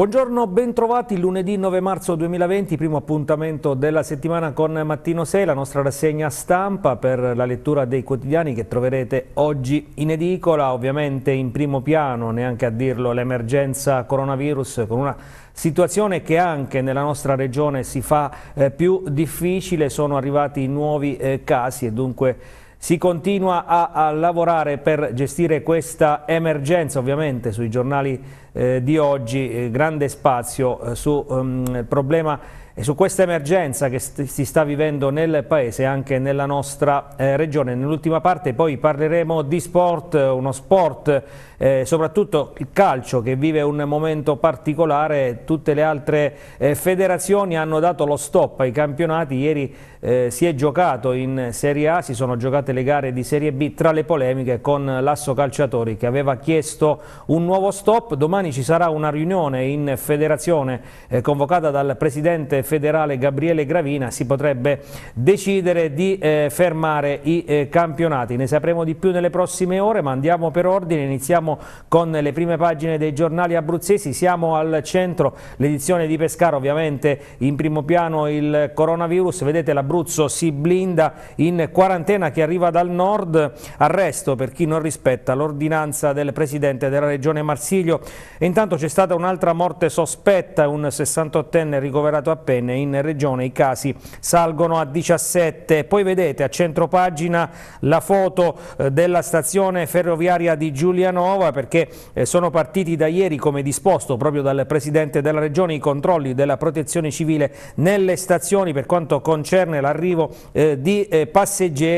Buongiorno, bentrovati lunedì 9 marzo 2020, primo appuntamento della settimana con Mattino 6, la nostra rassegna stampa per la lettura dei quotidiani che troverete oggi in edicola, ovviamente in primo piano, neanche a dirlo, l'emergenza coronavirus con una situazione che anche nella nostra regione si fa eh, più difficile, sono arrivati nuovi eh, casi e dunque si continua a, a lavorare per gestire questa emergenza, ovviamente sui giornali eh, di oggi, eh, grande spazio eh, su um, problema e eh, su questa emergenza che st si sta vivendo nel Paese e anche nella nostra eh, regione. Nell'ultima parte poi parleremo di sport, eh, uno sport eh, soprattutto il calcio che vive un momento particolare, tutte le altre eh, federazioni hanno dato lo stop ai campionati, ieri eh, si è giocato in Serie A, si sono giocate le gare di Serie B tra le polemiche con l'Asso Calciatori che aveva chiesto un nuovo stop, domani ci sarà una riunione in federazione eh, convocata dal presidente federale Gabriele Gravina, si potrebbe decidere di eh, fermare i eh, campionati, ne sapremo di più nelle prossime ore ma andiamo per ordine, iniziamo Partiamo con le prime pagine dei giornali abruzzesi, siamo al centro, l'edizione di Pescara ovviamente in primo piano il coronavirus, vedete l'Abruzzo si blinda in quarantena che arriva dal nord, arresto per chi non rispetta l'ordinanza del Presidente della Regione Marsiglio e intanto c'è stata un'altra morte sospetta, un 68enne ricoverato a penne in Regione, i casi salgono a 17, poi vedete a centro pagina la foto eh, della stazione ferroviaria di Giulianova Genova perché eh, sono partiti da ieri come disposto proprio dal Presidente della Regione i controlli della protezione civile nelle stazioni per quanto concerne l'arrivo eh, di eh, passeggeri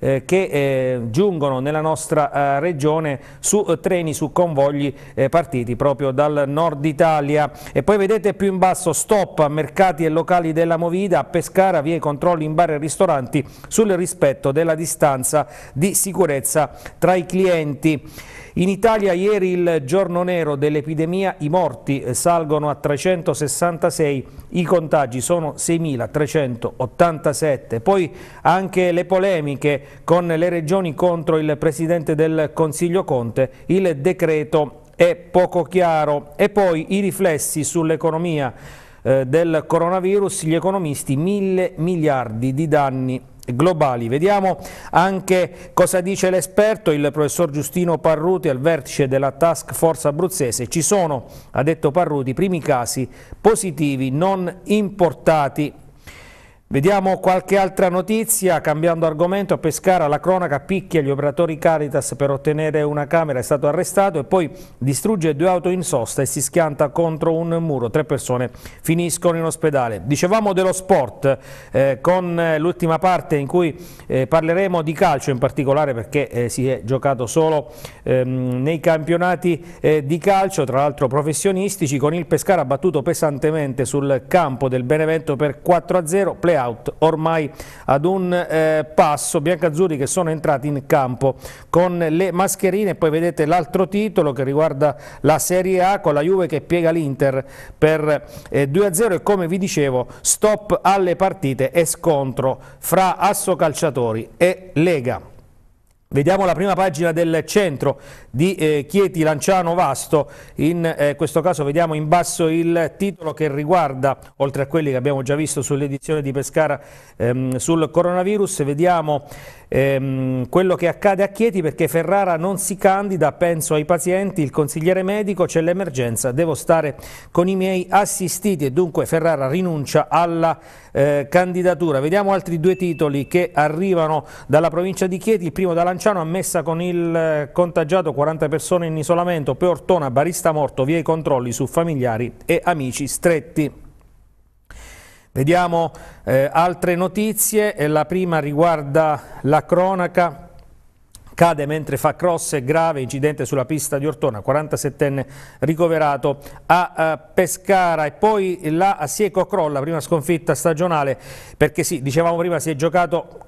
che giungono nella nostra regione su treni, su convogli partiti proprio dal nord Italia. E poi vedete più in basso stop a mercati e locali della Movida, a Pescara via i controlli in bar e ristoranti sul rispetto della distanza di sicurezza tra i clienti. In Italia Italia ieri il giorno nero dell'epidemia, i morti eh, salgono a 366, i contagi sono 6.387. Poi anche le polemiche con le regioni contro il Presidente del Consiglio Conte, il decreto è poco chiaro e poi i riflessi sull'economia eh, del coronavirus, gli economisti mille miliardi di danni globali. Vediamo anche cosa dice l'esperto, il professor Giustino Parruti al vertice della task force abruzzese. Ci sono, ha detto Parruti, primi casi positivi non importati Vediamo qualche altra notizia, cambiando argomento, a Pescara la cronaca picchia gli operatori Caritas per ottenere una camera, è stato arrestato e poi distrugge due auto in sosta e si schianta contro un muro, tre persone finiscono in ospedale. Dicevamo dello sport, eh, con eh, l'ultima parte in cui eh, parleremo di calcio in particolare perché eh, si è giocato solo ehm, nei campionati eh, di calcio, tra l'altro professionistici, con il Pescara battuto pesantemente sul campo del Benevento per 4-0, out ormai ad un eh, passo, biancazzurri che sono entrati in campo con le mascherine, poi vedete l'altro titolo che riguarda la Serie A con la Juve che piega l'Inter per eh, 2-0 e come vi dicevo stop alle partite e scontro fra Asso Calciatori e Lega. Vediamo la prima pagina del centro di eh, Chieti Lanciano Vasto, in eh, questo caso vediamo in basso il titolo che riguarda, oltre a quelli che abbiamo già visto sull'edizione di Pescara ehm, sul coronavirus, vediamo ehm, quello che accade a Chieti perché Ferrara non si candida, penso ai pazienti, il consigliere medico, c'è l'emergenza, devo stare con i miei assistiti e dunque Ferrara rinuncia alla eh, candidatura. Vediamo altri due titoli che arrivano dalla provincia di Chieti, il primo da Lanciano ammessa con il eh, contagiato 40 persone in isolamento, poi Ortona, barista morto, via i controlli su familiari e amici stretti. Vediamo eh, altre notizie, la prima riguarda la cronaca cade mentre fa cross e grave incidente sulla pista di Ortona, 47enne ricoverato a eh, Pescara e poi la Sieco crolla, prima sconfitta stagionale perché sì, dicevamo prima si è giocato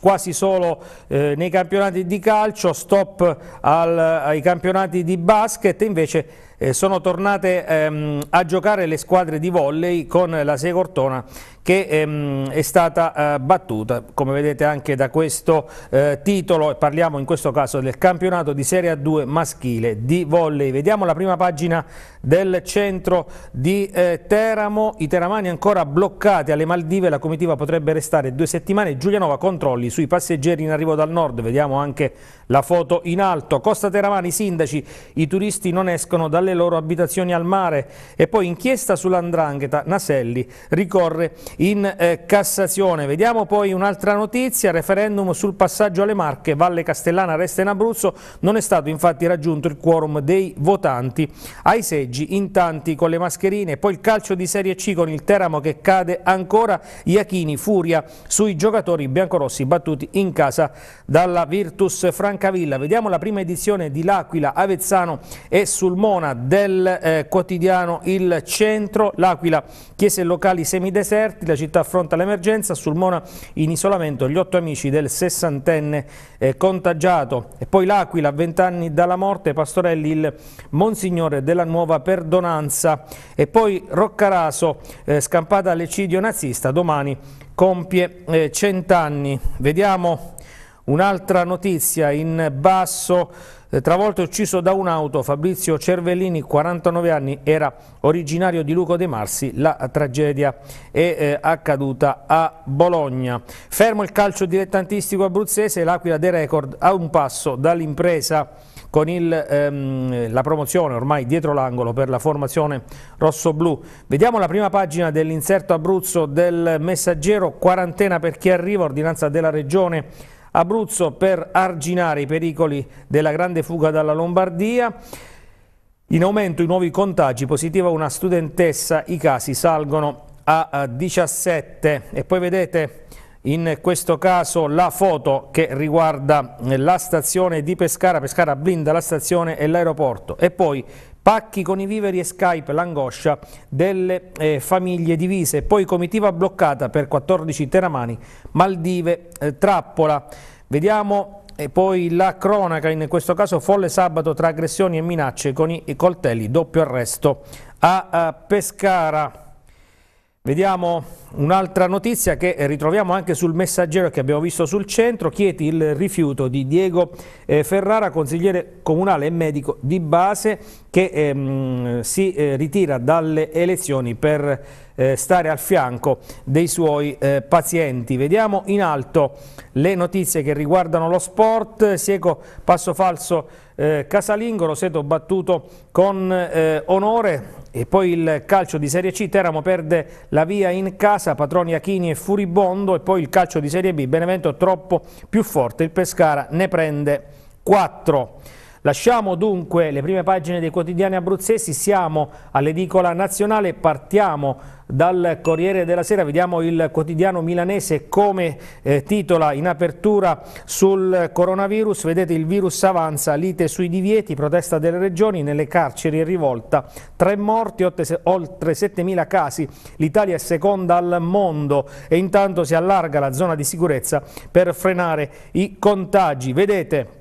quasi solo eh, nei campionati di calcio, stop al, ai campionati di basket, invece eh, sono tornate ehm, a giocare le squadre di volley con la Cortona che ehm, è stata eh, battuta, come vedete anche da questo eh, titolo, parliamo in questo caso del campionato di Serie A2 maschile di volley. Vediamo la prima pagina del centro di eh, Teramo, i teramani ancora bloccati alle Maldive, la comitiva potrebbe restare due settimane, Giulianova controlli sui passeggeri in arrivo dal nord, vediamo anche la foto in alto, Costa Teramani, sindaci, i turisti non escono dalle alle loro abitazioni al mare e poi inchiesta sull'andrangheta, Naselli ricorre in eh, Cassazione. Vediamo poi un'altra notizia, referendum sul passaggio alle Marche, Valle Castellana resta in Abruzzo, non è stato infatti raggiunto il quorum dei votanti ai seggi, in tanti con le mascherine, poi il calcio di Serie C con il Teramo che cade ancora, Iachini furia sui giocatori biancorossi battuti in casa dalla Virtus Francavilla. Vediamo la prima edizione di L'Aquila, Avezzano e Sulmona del eh, quotidiano Il Centro, l'Aquila chiese locali semideserti, la città affronta l'emergenza, sul Mona in isolamento gli otto amici del sessantenne eh, contagiato e poi l'Aquila, a vent'anni dalla morte, Pastorelli il monsignore della nuova perdonanza e poi Roccaraso eh, scampata all'eccidio nazista, domani compie eh, cent'anni. Vediamo un'altra notizia in basso eh, travolto e ucciso da un'auto. Fabrizio Cervellini, 49 anni, era originario di Luco De Marsi. La tragedia è eh, accaduta a Bologna. Fermo il calcio dilettantistico abruzzese, l'Aquila De Record a un passo dall'impresa con il, ehm, la promozione ormai dietro l'angolo per la formazione rosso-blu. Vediamo la prima pagina dell'inserto Abruzzo del messaggero quarantena per chi arriva, ordinanza della regione Abruzzo per arginare i pericoli della grande fuga dalla Lombardia. In aumento i nuovi contagi, positiva una studentessa, i casi salgono a 17 e poi vedete in questo caso la foto che riguarda la stazione di Pescara, Pescara blinda la stazione e l'aeroporto e poi Pacchi con i viveri e Skype, l'angoscia delle eh, famiglie divise. Poi comitiva bloccata per 14 teramani, Maldive, eh, Trappola. Vediamo e eh, poi la cronaca, in questo caso folle sabato tra aggressioni e minacce con i coltelli, doppio arresto a, a Pescara. Vediamo un'altra notizia che ritroviamo anche sul messaggero che abbiamo visto sul centro, Chieti il rifiuto di Diego eh, Ferrara, consigliere comunale e medico di base che ehm, si eh, ritira dalle elezioni per eh, stare al fianco dei suoi eh, pazienti. Vediamo in alto le notizie che riguardano lo sport, Sieco Passo Falso eh, casalingo, Roseto battuto con eh, onore e poi il calcio di Serie C, Teramo perde la via in casa, Patroni Achini è furibondo e poi il calcio di Serie B, Benevento troppo più forte, il Pescara ne prende 4. Lasciamo dunque le prime pagine dei quotidiani abruzzesi, siamo all'edicola nazionale, partiamo dal Corriere della Sera, vediamo il quotidiano milanese come eh, titola in apertura sul coronavirus, vedete il virus avanza, lite sui divieti, protesta delle regioni, nelle carceri e rivolta, tre morti, oltre 7.000 casi, l'Italia è seconda al mondo e intanto si allarga la zona di sicurezza per frenare i contagi, vedete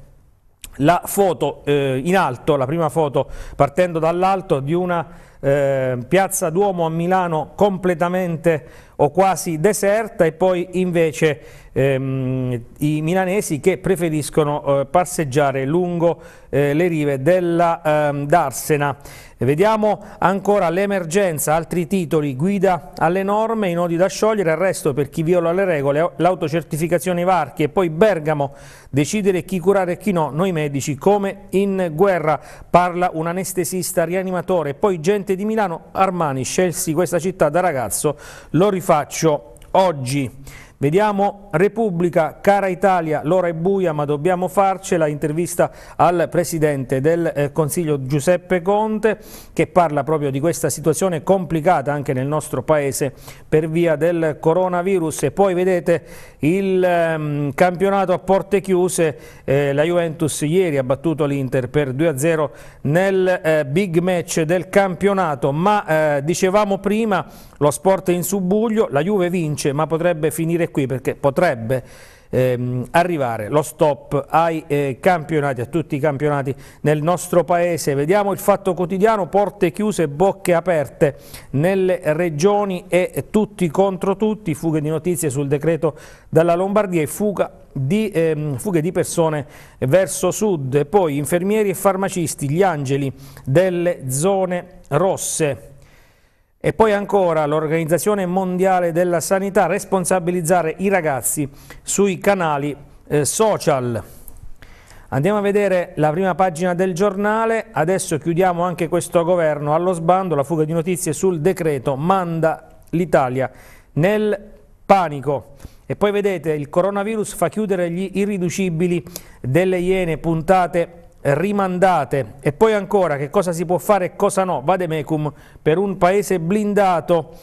la foto eh, in alto, la prima foto partendo dall'alto di una eh, Piazza Duomo a Milano completamente o quasi deserta e poi invece ehm, i milanesi che preferiscono eh, passeggiare lungo eh, le rive della ehm, Darsena. Vediamo ancora l'emergenza, altri titoli, guida alle norme, i nodi da sciogliere, arresto per chi viola le regole, l'autocertificazione ai varchi e poi Bergamo, decidere chi curare e chi no, noi medici come in guerra, parla un anestesista rianimatore, poi gente Oriente di Milano, Armani, scelsi questa città da ragazzo, lo rifaccio oggi. Vediamo Repubblica, cara Italia, l'ora è buia ma dobbiamo farcela, intervista al Presidente del eh, Consiglio Giuseppe Conte che parla proprio di questa situazione complicata anche nel nostro Paese per via del coronavirus e poi vedete il ehm, campionato a porte chiuse, eh, la Juventus ieri ha battuto l'Inter per 2-0 nel eh, big match del campionato ma dicevamo prima lo sport è in subbuglio, la Juve vince ma potrebbe finire finire qui perché potrebbe ehm, arrivare lo stop ai eh, campionati, a tutti i campionati nel nostro paese. Vediamo il fatto quotidiano, porte chiuse, bocche aperte nelle regioni e tutti contro tutti, fughe di notizie sul decreto dalla Lombardia e fuga di, ehm, fughe di persone verso sud, poi infermieri e farmacisti, gli angeli delle zone rosse. E poi ancora l'Organizzazione Mondiale della Sanità responsabilizzare i ragazzi sui canali eh, social. Andiamo a vedere la prima pagina del giornale, adesso chiudiamo anche questo governo allo sbando, la fuga di notizie sul decreto manda l'Italia nel panico. E poi vedete il coronavirus fa chiudere gli irriducibili delle Iene puntate rimandate. E poi ancora che cosa si può fare e cosa no, vademecum, per un paese blindato.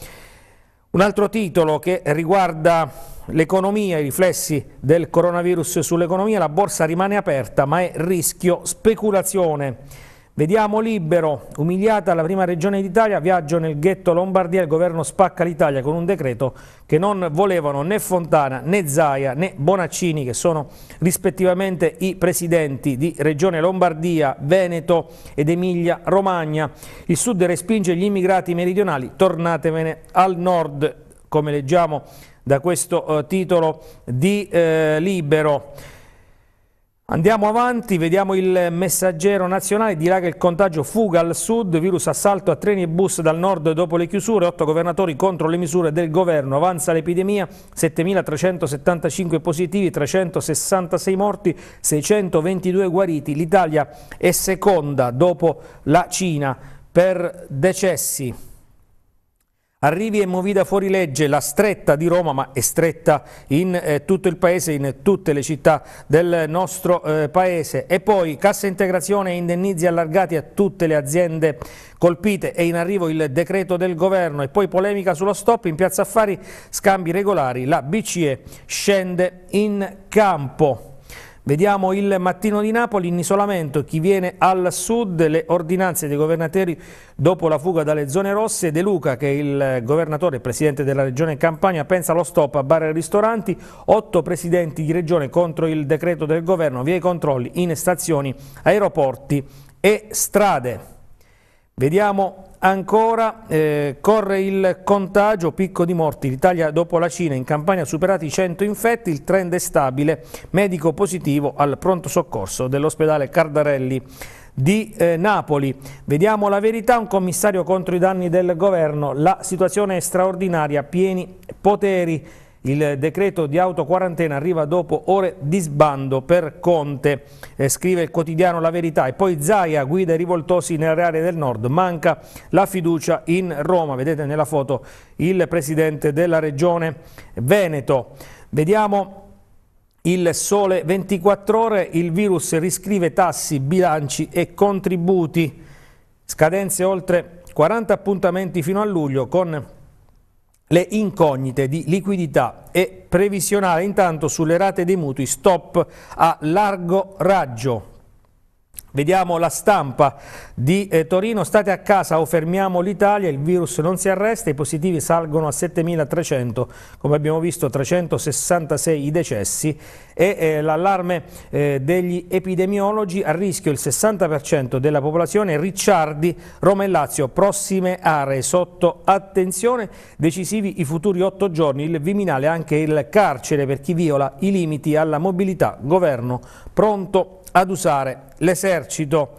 Un altro titolo che riguarda l'economia, i riflessi del coronavirus sull'economia, la borsa rimane aperta ma è rischio speculazione. Vediamo libero, umiliata la prima regione d'Italia, viaggio nel ghetto Lombardia, il governo spacca l'Italia con un decreto che non volevano né Fontana né Zaia né Bonaccini che sono rispettivamente i presidenti di regione Lombardia, Veneto ed Emilia Romagna. Il sud respinge gli immigrati meridionali, tornatevene al nord come leggiamo da questo eh, titolo di eh, Libero. Andiamo avanti, vediamo il messaggero nazionale, dirà che il contagio fuga al sud, virus assalto a treni e bus dal nord dopo le chiusure, otto governatori contro le misure del governo, avanza l'epidemia, 7.375 positivi, 366 morti, 622 guariti, l'Italia è seconda dopo la Cina per decessi. Arrivi e Movida fuori legge, la stretta di Roma, ma è stretta in eh, tutto il paese, in tutte le città del nostro eh, paese. E poi cassa integrazione e indennizi allargati a tutte le aziende colpite. È in arrivo il decreto del governo e poi polemica sullo stop in Piazza Affari, scambi regolari, la BCE scende in campo. Vediamo il mattino di Napoli, in isolamento chi viene al sud, le ordinanze dei governatori dopo la fuga dalle zone rosse. De Luca, che è il governatore e presidente della regione Campania, pensa allo stop a bar e ristoranti. Otto presidenti di regione contro il decreto del governo, via i controlli in stazioni, aeroporti e strade. Vediamo ancora, eh, corre il contagio, picco di morti, l'Italia dopo la Cina, in campagna ha superato i 100 infetti, il trend è stabile, medico positivo al pronto soccorso dell'ospedale Cardarelli di eh, Napoli. Vediamo la verità, un commissario contro i danni del governo, la situazione è straordinaria, pieni poteri il decreto di autoquarantena arriva dopo ore di sbando per Conte, eh, scrive il quotidiano La Verità. E poi Zaia guida i rivoltosi nelle aree del nord, manca la fiducia in Roma. Vedete nella foto il presidente della regione Veneto. Vediamo... Il sole 24 ore, il virus riscrive tassi, bilanci e contributi. Scadenze oltre 40 appuntamenti fino a luglio con le incognite di liquidità e previsionale intanto sulle rate dei mutui stop a largo raggio Vediamo la stampa di eh, Torino, state a casa o fermiamo l'Italia, il virus non si arresta, i positivi salgono a 7.300, come abbiamo visto 366 i decessi e eh, l'allarme eh, degli epidemiologi a rischio il 60% della popolazione, Ricciardi, Roma e Lazio, prossime aree sotto attenzione, decisivi i futuri otto giorni, il Viminale anche il carcere per chi viola i limiti alla mobilità, governo pronto ad usare l'esercito.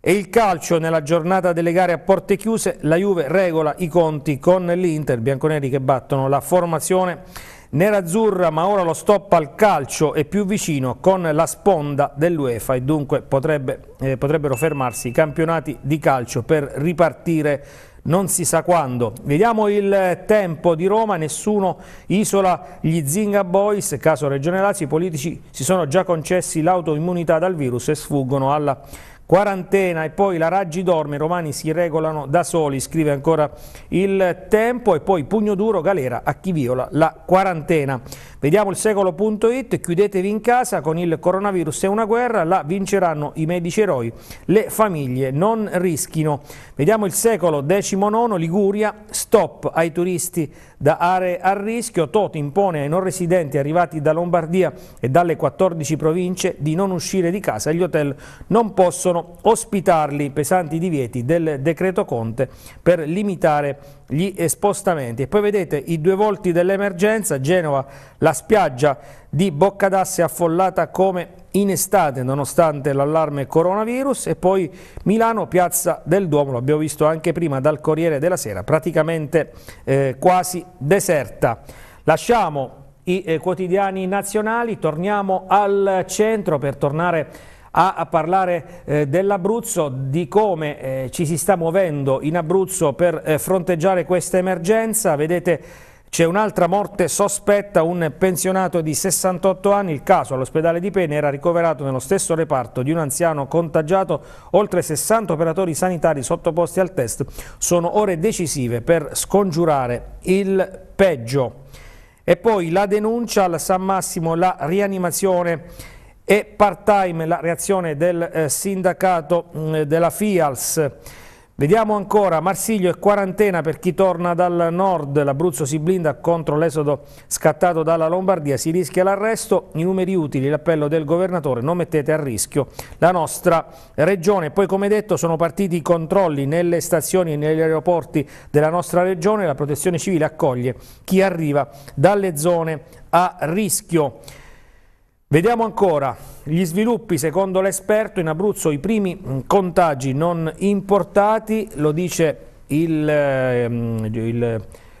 E il calcio nella giornata delle gare a porte chiuse, la Juve regola i conti con l'Inter, bianconeri che battono la formazione nerazzurra, ma ora lo stop al calcio è più vicino con la sponda dell'UEFA e dunque potrebbe, eh, potrebbero fermarsi i campionati di calcio per ripartire non si sa quando. Vediamo il tempo di Roma, nessuno isola gli Zinga Boys, caso Regione Lazio, i politici si sono già concessi l'autoimmunità dal virus e sfuggono alla quarantena e poi la Raggi dorme, i romani si regolano da soli, scrive ancora il tempo e poi pugno duro, galera a chi viola la quarantena. Vediamo il secolo.it, chiudetevi in casa, con il coronavirus è una guerra, la vinceranno i medici eroi, le famiglie non rischino. Vediamo il secolo XIX, Liguria, stop ai turisti da aree a rischio, Toti impone ai non residenti arrivati da Lombardia e dalle 14 province di non uscire di casa, gli hotel non possono possono ospitarli pesanti divieti del decreto Conte per limitare gli spostamenti. E poi vedete i due volti dell'emergenza, Genova, la spiaggia di Boccadasse affollata come in estate nonostante l'allarme coronavirus e poi Milano, piazza del Duomo, l'abbiamo visto anche prima dal Corriere della Sera, praticamente eh, quasi deserta. Lasciamo i eh, quotidiani nazionali, torniamo al centro per tornare a a, a parlare eh, dell'Abruzzo, di come eh, ci si sta muovendo in Abruzzo per eh, fronteggiare questa emergenza. Vedete c'è un'altra morte sospetta, un pensionato di 68 anni, il caso all'ospedale di Pene era ricoverato nello stesso reparto di un anziano contagiato, oltre 60 operatori sanitari sottoposti al test, sono ore decisive per scongiurare il peggio. E poi la denuncia al San Massimo, la rianimazione e part-time la reazione del eh, sindacato mh, mm, della FIALS. Vediamo ancora, Marsiglio è quarantena per chi torna dal nord, l'Abruzzo si blinda contro l'esodo scattato dalla Lombardia, si rischia l'arresto, i numeri utili, l'appello del governatore, non mettete a rischio la nostra regione. Poi come detto sono partiti i controlli nelle stazioni e negli aeroporti della nostra regione, la protezione civile accoglie chi arriva dalle zone a rischio. Vediamo ancora gli sviluppi, secondo l'esperto, in Abruzzo i primi mm, contagi non importati, lo dice ehm,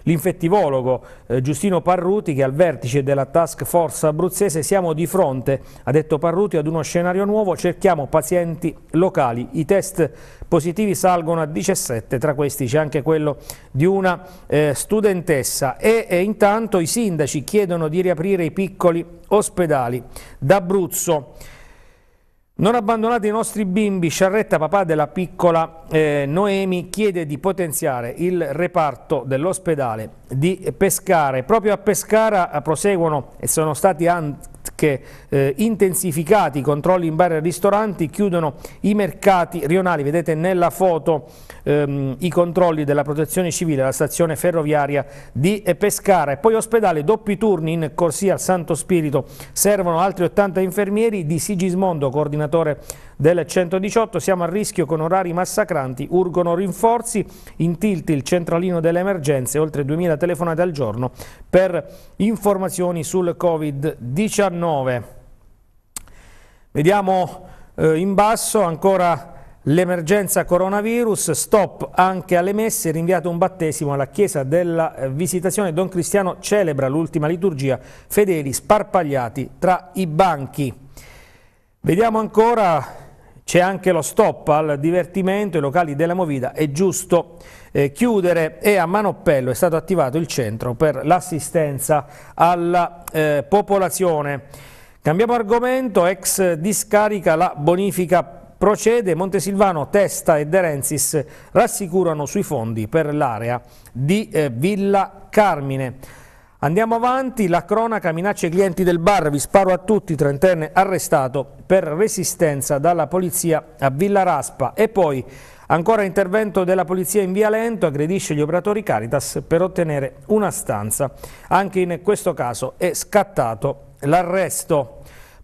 l'infettivologo eh, Giustino Parruti che è al vertice della task force abruzzese siamo di fronte, ha detto Parruti, ad uno scenario nuovo, cerchiamo pazienti locali, i test positivi salgono a 17, tra questi c'è anche quello di una eh, studentessa e, e intanto i sindaci chiedono di riaprire i piccoli ospedali d'Abruzzo. Non abbandonate i nostri bimbi, Sciarretta papà della piccola eh, Noemi chiede di potenziare il reparto dell'ospedale di Pescare. Proprio a Pescara eh, proseguono e sono stati anche eh, intensificati i controlli in bar e ristoranti, chiudono i mercati rionali, vedete nella foto ehm, i controlli della protezione civile alla stazione ferroviaria di Pescara e poi ospedale doppi turni in corsia al Santo Spirito. Servono altri 80 infermieri di Sigismondo, coordinatore del 118, siamo a rischio con orari massacranti, urgono rinforzi, in tilt il centralino delle emergenze, oltre 2000 telefonate al giorno per informazioni sul Covid-19. Vediamo eh, in basso ancora L'emergenza coronavirus, stop anche alle messe, rinviato un battesimo alla chiesa della visitazione. Don Cristiano celebra l'ultima liturgia, fedeli sparpagliati tra i banchi. Vediamo ancora, c'è anche lo stop al divertimento, i locali della Movida, è giusto eh, chiudere e a Manoppello è stato attivato il centro per l'assistenza alla eh, popolazione. Cambiamo argomento, ex discarica la bonifica procede, Montesilvano, Testa e De Renzis rassicurano sui fondi per l'area di eh, Villa Carmine. Andiamo avanti, la cronaca minaccia i clienti del bar, vi sparo a tutti, trentenne arrestato per resistenza dalla polizia a Villa Raspa e poi ancora intervento della polizia in via Lento, aggredisce gli operatori Caritas per ottenere una stanza. Anche in questo caso è scattato l'arresto.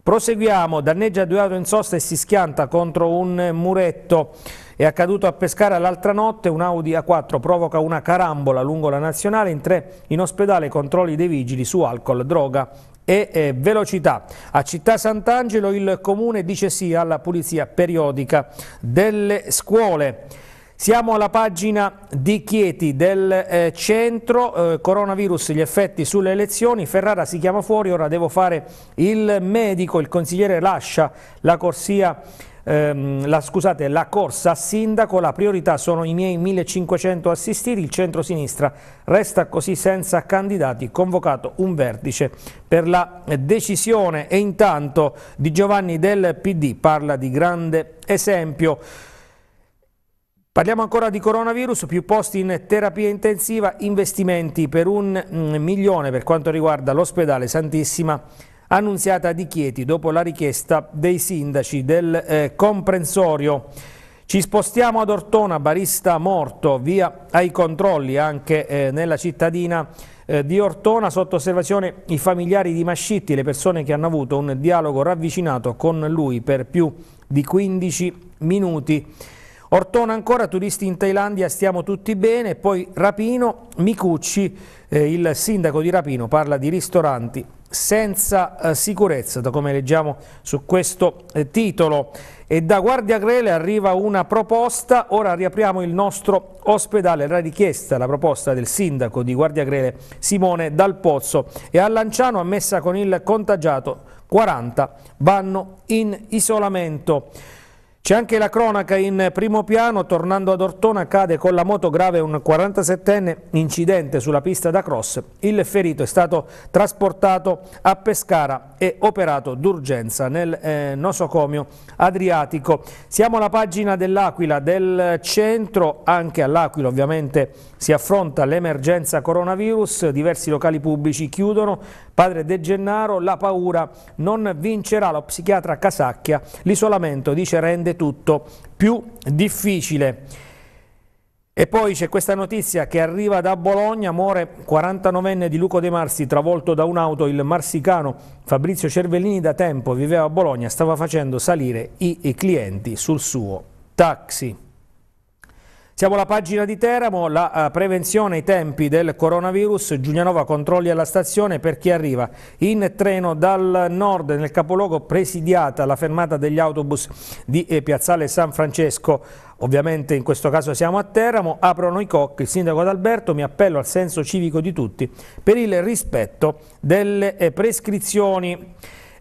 Proseguiamo, danneggia due auto in sosta e si schianta contro un muretto. È accaduto a Pescara l'altra notte, un Audi A4 provoca una carambola lungo la nazionale, in tre in ospedale controlli dei vigili su alcol, droga e eh, velocità. A Città Sant'Angelo il comune dice sì alla pulizia periodica delle scuole. Siamo alla pagina di Chieti del eh, centro, eh, coronavirus, gli effetti sulle elezioni, Ferrara si chiama fuori, ora devo fare il medico, il consigliere lascia la corsia ehm, la, scusate, la corsa a sindaco, la priorità sono i miei 1500 assistiti, il centro-sinistra resta così senza candidati, convocato un vertice per la decisione e intanto Di Giovanni del PD parla di grande esempio. Parliamo ancora di coronavirus, più posti in terapia intensiva, investimenti per un mm, milione per quanto riguarda l'ospedale Santissima Annunziata di Chieti dopo la richiesta dei sindaci del eh, comprensorio. Ci spostiamo ad Ortona, barista morto, via ai controlli anche eh, nella cittadina eh, di Ortona, sotto osservazione i familiari di Mascitti, le persone che hanno avuto un dialogo ravvicinato con lui per più di 15 minuti. Ortona ancora, turisti in Thailandia, stiamo tutti bene, poi Rapino, Micucci, eh, il sindaco di Rapino parla di ristoranti senza eh, sicurezza, da come leggiamo su questo eh, titolo. E da Guardia Grele arriva una proposta, ora riapriamo il nostro ospedale, la richiesta, la proposta del sindaco di Guardia Grele Simone Dal Pozzo e a Lanciano ammessa con il contagiato 40 vanno in isolamento. C'è anche la cronaca in primo piano, tornando ad Ortona cade con la moto grave un 47enne incidente sulla pista da cross. Il ferito è stato trasportato a Pescara e operato d'urgenza nel eh, nosocomio Adriatico. Siamo alla pagina dell'Aquila, del centro, anche all'Aquila ovviamente si affronta l'emergenza coronavirus, diversi locali pubblici chiudono, padre De Gennaro, la paura non vincerà, lo psichiatra Casacchia, l'isolamento dice rende tutto più difficile. E poi c'è questa notizia che arriva da Bologna, muore 49enne di Luco De Marsi travolto da un'auto, il marsicano Fabrizio Cervellini da tempo viveva a Bologna, stava facendo salire i, i clienti sul suo taxi. Siamo alla pagina di Teramo, la eh, prevenzione ai tempi del coronavirus, Giulianova controlli alla stazione per chi arriva in treno dal nord nel capoluogo presidiata la fermata degli autobus di eh, Piazzale San Francesco, ovviamente in questo caso siamo a Teramo, aprono i cocchi, il sindaco Adalberto mi appello al senso civico di tutti per il rispetto delle eh, prescrizioni.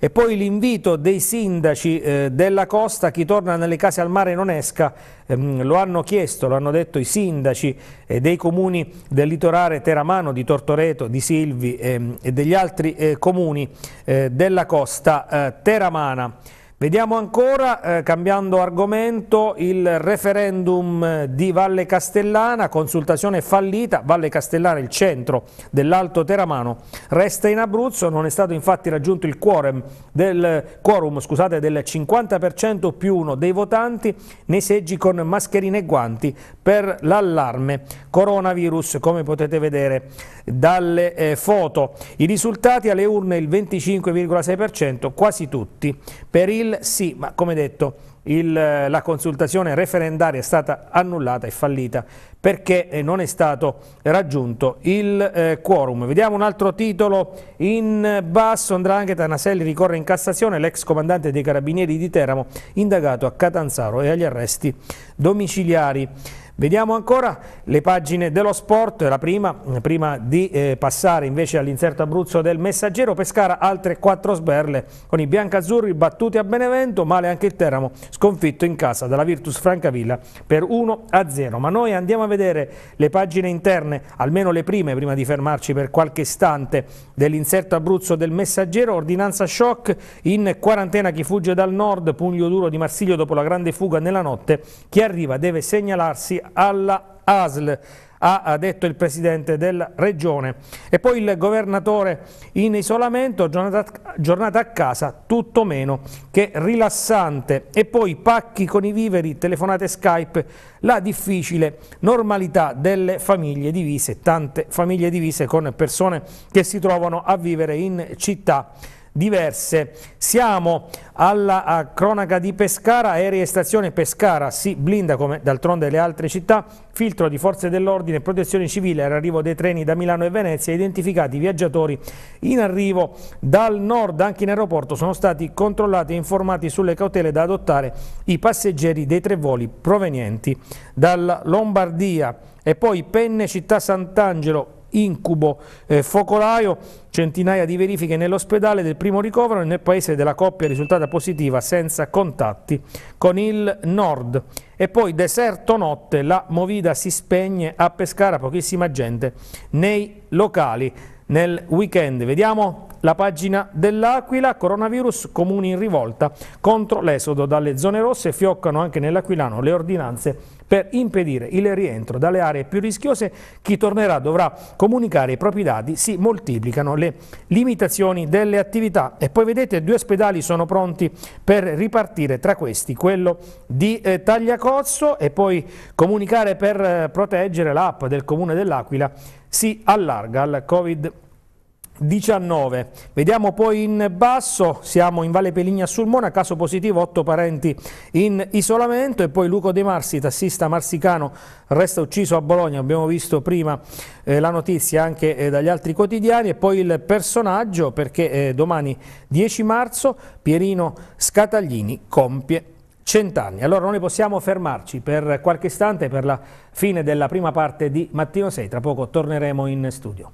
E poi l'invito dei sindaci eh, della costa, chi torna nelle case al mare non esca, ehm, lo hanno chiesto, lo hanno detto i sindaci eh, dei comuni del litorale Teramano, di Tortoreto, di Silvi ehm, e degli altri eh, comuni eh, della costa eh, teramana. Vediamo ancora, eh, cambiando argomento, il referendum di Valle Castellana, consultazione fallita, Valle Castellana, il centro dell'Alto Teramano, resta in Abruzzo, non è stato infatti raggiunto il quorum del, quorum, scusate, del 50% più uno dei votanti nei seggi con mascherine e guanti per l'allarme coronavirus, come potete vedere dalle eh, foto. I risultati alle urne il 25,6%, quasi tutti, per il sì, ma come detto il, la consultazione referendaria è stata annullata e fallita perché eh, non è stato raggiunto il eh, quorum. Vediamo un altro titolo in basso, Andrangheta Naselli ricorre in Cassazione, l'ex comandante dei Carabinieri di Teramo indagato a Catanzaro e agli arresti domiciliari. Vediamo ancora le pagine dello sport, la prima, prima di eh, passare invece all'inserto Abruzzo del Messaggero, Pescara altre quattro sberle con i biancazzurri battuti a Benevento, male anche il Teramo sconfitto in casa dalla Virtus Francavilla per 1-0. Ma noi andiamo a vedere le pagine interne, almeno le prime, prima di fermarci per qualche istante dell'inserto Abruzzo del Messaggero, ordinanza shock, in quarantena chi fugge dal nord, pugno duro di Marsiglio dopo la grande fuga nella notte, chi arriva deve segnalarsi alla ASL ha detto il presidente della regione. E poi il governatore in isolamento, giornata, giornata, a casa, tutto meno che rilassante. E poi pacchi con i viveri, telefonate Skype, la difficile normalità delle famiglie divise, tante famiglie divise con persone che si trovano a vivere in città diverse. Siamo alla cronaca di Pescara, aeree stazione Pescara si blinda come d'altronde le altre città, filtro di forze dell'ordine e protezione civile all'arrivo dei treni da Milano e Venezia, identificati i viaggiatori in arrivo dal nord, anche in aeroporto sono stati controllati e informati sulle cautele da adottare i passeggeri dei tre voli provenienti dalla Lombardia. E poi Penne Città Sant'Angelo, incubo eh, focolaio, centinaia di verifiche nell'ospedale del primo ricovero e nel paese della coppia risultata positiva senza contatti con il nord. E poi deserto notte, la movida si spegne a Pescara, pochissima gente nei locali nel weekend. Vediamo la pagina dell'Aquila, coronavirus, comuni in rivolta contro l'esodo dalle zone rosse, fioccano anche nell'Aquilano le ordinanze per impedire il rientro dalle aree più rischiose, chi tornerà dovrà comunicare i propri dati, si moltiplicano le limitazioni delle attività. E poi vedete due ospedali sono pronti per ripartire, tra questi quello di eh, Tagliacozzo e poi comunicare per eh, proteggere l'app del Comune dell'Aquila si allarga al Covid-19. 19. Vediamo poi in basso, siamo in Valle Peligna sul Mona, caso positivo 8 parenti in isolamento e poi Luco De Marsi, tassista marsicano, resta ucciso a Bologna, abbiamo visto prima eh, la notizia anche eh, dagli altri quotidiani e poi il personaggio perché eh, domani 10 marzo Pierino Scataglini compie cent'anni. Allora noi possiamo fermarci per qualche istante per la fine della prima parte di Mattino 6, tra poco torneremo in studio.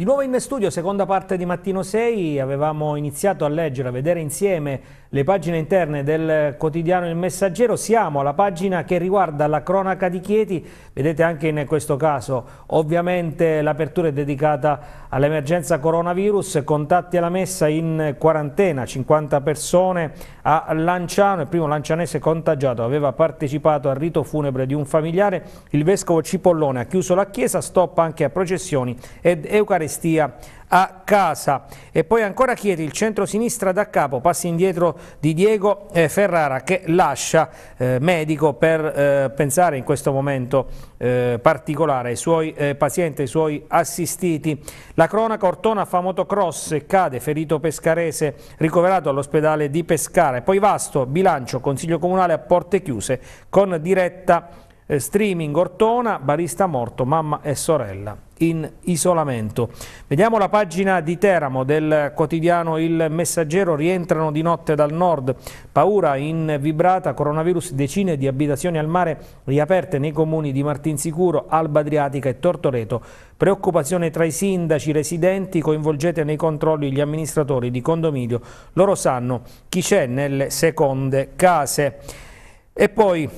Di nuovo in studio, seconda parte di Mattino 6, avevamo iniziato a leggere, a vedere insieme le pagine interne del quotidiano Il Messaggero. Siamo alla pagina che riguarda la cronaca di Chieti, vedete anche in questo caso ovviamente l'apertura è dedicata all'emergenza coronavirus, contatti alla messa in quarantena, 50 persone a Lanciano, il primo lancianese contagiato aveva partecipato al rito funebre di un familiare, il vescovo Cipollone ha chiuso la chiesa, stop anche a processioni ed Eucaristia a casa. E poi ancora chiede il centro-sinistra da capo, passi indietro di Diego eh, Ferrara che lascia eh, medico per eh, pensare in questo momento eh, particolare ai suoi eh, pazienti, ai suoi assistiti. La cronaca Ortona fa motocross e cade, ferito pescarese ricoverato all'ospedale di Pescara. E poi Vasto, bilancio, consiglio comunale a porte chiuse con diretta eh, streaming Ortona, barista morto, mamma e sorella in isolamento. Vediamo la pagina di Teramo del quotidiano Il Messaggero, rientrano di notte dal nord, paura in vibrata, coronavirus, decine di abitazioni al mare riaperte nei comuni di Martinsicuro, Alba Adriatica e Tortoreto, preoccupazione tra i sindaci residenti, coinvolgete nei controlli gli amministratori di condominio, loro sanno chi c'è nelle seconde case. E poi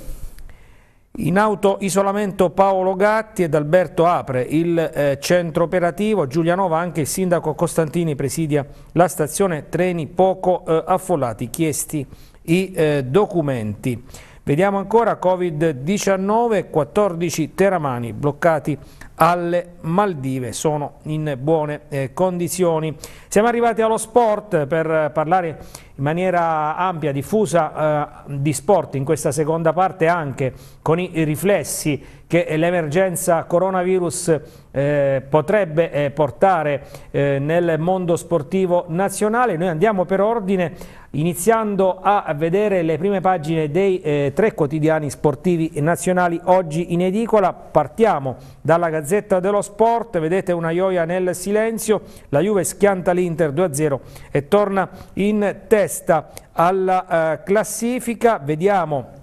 in auto isolamento Paolo Gatti ed Alberto Apre, il eh, centro operativo, Giulianova anche il sindaco Costantini presidia la stazione, treni poco eh, affollati, chiesti i eh, documenti. Vediamo ancora Covid-19, 14 teramani bloccati alle Maldive, sono in buone eh, condizioni. Siamo arrivati allo sport per eh, parlare in maniera ampia, diffusa eh, di sport in questa seconda parte anche con i riflessi che l'emergenza coronavirus eh, potrebbe eh, portare eh, nel mondo sportivo nazionale. Noi andiamo per ordine iniziando a vedere le prime pagine dei eh, tre quotidiani sportivi nazionali oggi in edicola. Partiamo dalla Gazzetta dello Sport, vedete una gioia nel silenzio, la Juve schianta l'Inter 2-0 e torna in terra testa alla eh, classifica, vediamo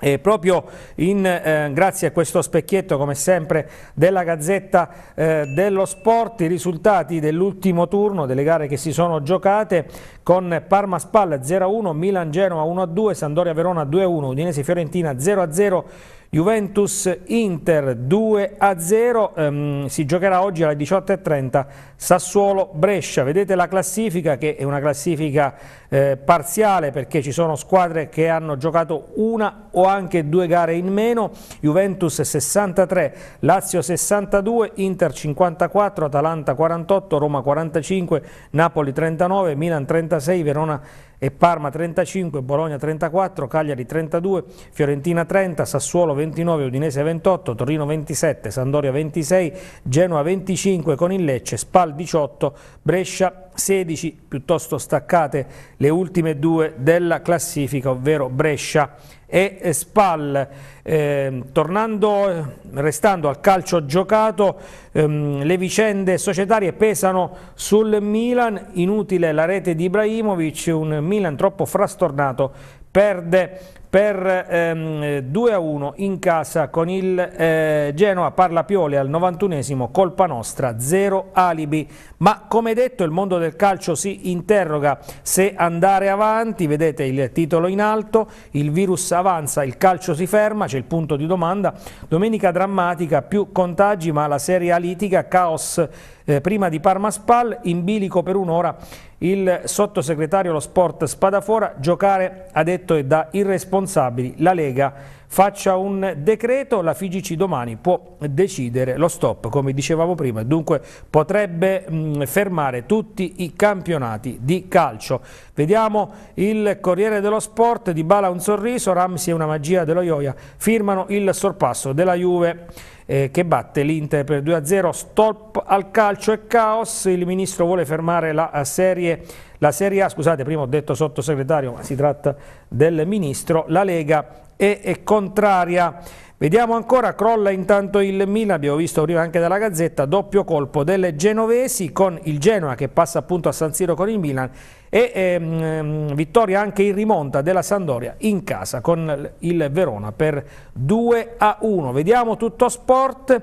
e eh, proprio in, eh, grazie a questo specchietto, come sempre, della Gazzetta eh, dello Sport, i risultati dell'ultimo turno delle gare che si sono giocate con Parma Spalla 0-1, Milan Genova 1-2, Sandoria Verona 2-1, Udinese Fiorentina 0-0, Juventus-Inter 2-0, ehm, si giocherà oggi alle 18.30 Sassuolo-Brescia. Vedete la classifica che è una classifica eh, parziale perché ci sono squadre che hanno giocato una o anche due gare in meno. Juventus 63, Lazio 62, Inter 54, Atalanta 48, Roma 45, Napoli 39, Milan 36, Verona 36 e Parma 35, Bologna 34, Cagliari 32, Fiorentina 30, Sassuolo 29, Udinese 28, Torino 27, Sandoria 26, Genoa 25 con il Lecce, Spal 18, Brescia 16, piuttosto staccate le ultime due della classifica, ovvero Brescia e eh, Spal. Eh, tornando, restando al calcio giocato, ehm, le vicende societarie pesano sul Milan, inutile la rete di Ibrahimovic, un Milan troppo frastornato, perde per ehm, 2 a 1 in casa con il eh, Genoa parla Pioli al 91esimo colpa nostra zero alibi ma come detto il mondo del calcio si interroga se andare avanti vedete il titolo in alto il virus avanza il calcio si ferma c'è il punto di domanda domenica drammatica più contagi ma la serie alitica caos eh, prima di Parma Spal, in bilico per un'ora il sottosegretario allo sport Spadafora, giocare ha detto è da irresponsabili, la Lega faccia un decreto, la FIGC domani può decidere lo stop, come dicevamo prima, dunque potrebbe mh, mm, fermare tutti i campionati di calcio. Vediamo il Corriere dello Sport, Di Bala un sorriso, Ramsi e una magia dello Ioia firmano il sorpasso della Juve eh, che batte l'Inter per 2-0, stop al calcio e caos, il ministro vuole fermare la eh, serie la Serie A, scusate, prima ho detto sottosegretario, ma si tratta del ministro, la Lega e è contraria. Vediamo ancora, crolla intanto il Milan, abbiamo visto prima anche dalla Gazzetta, doppio colpo delle genovesi con il Genoa che passa appunto a San Siro con il Milan e ehm, ehm vittoria anche in rimonta della Sandoria in casa con il Verona per 2 a 1. Vediamo tutto sport,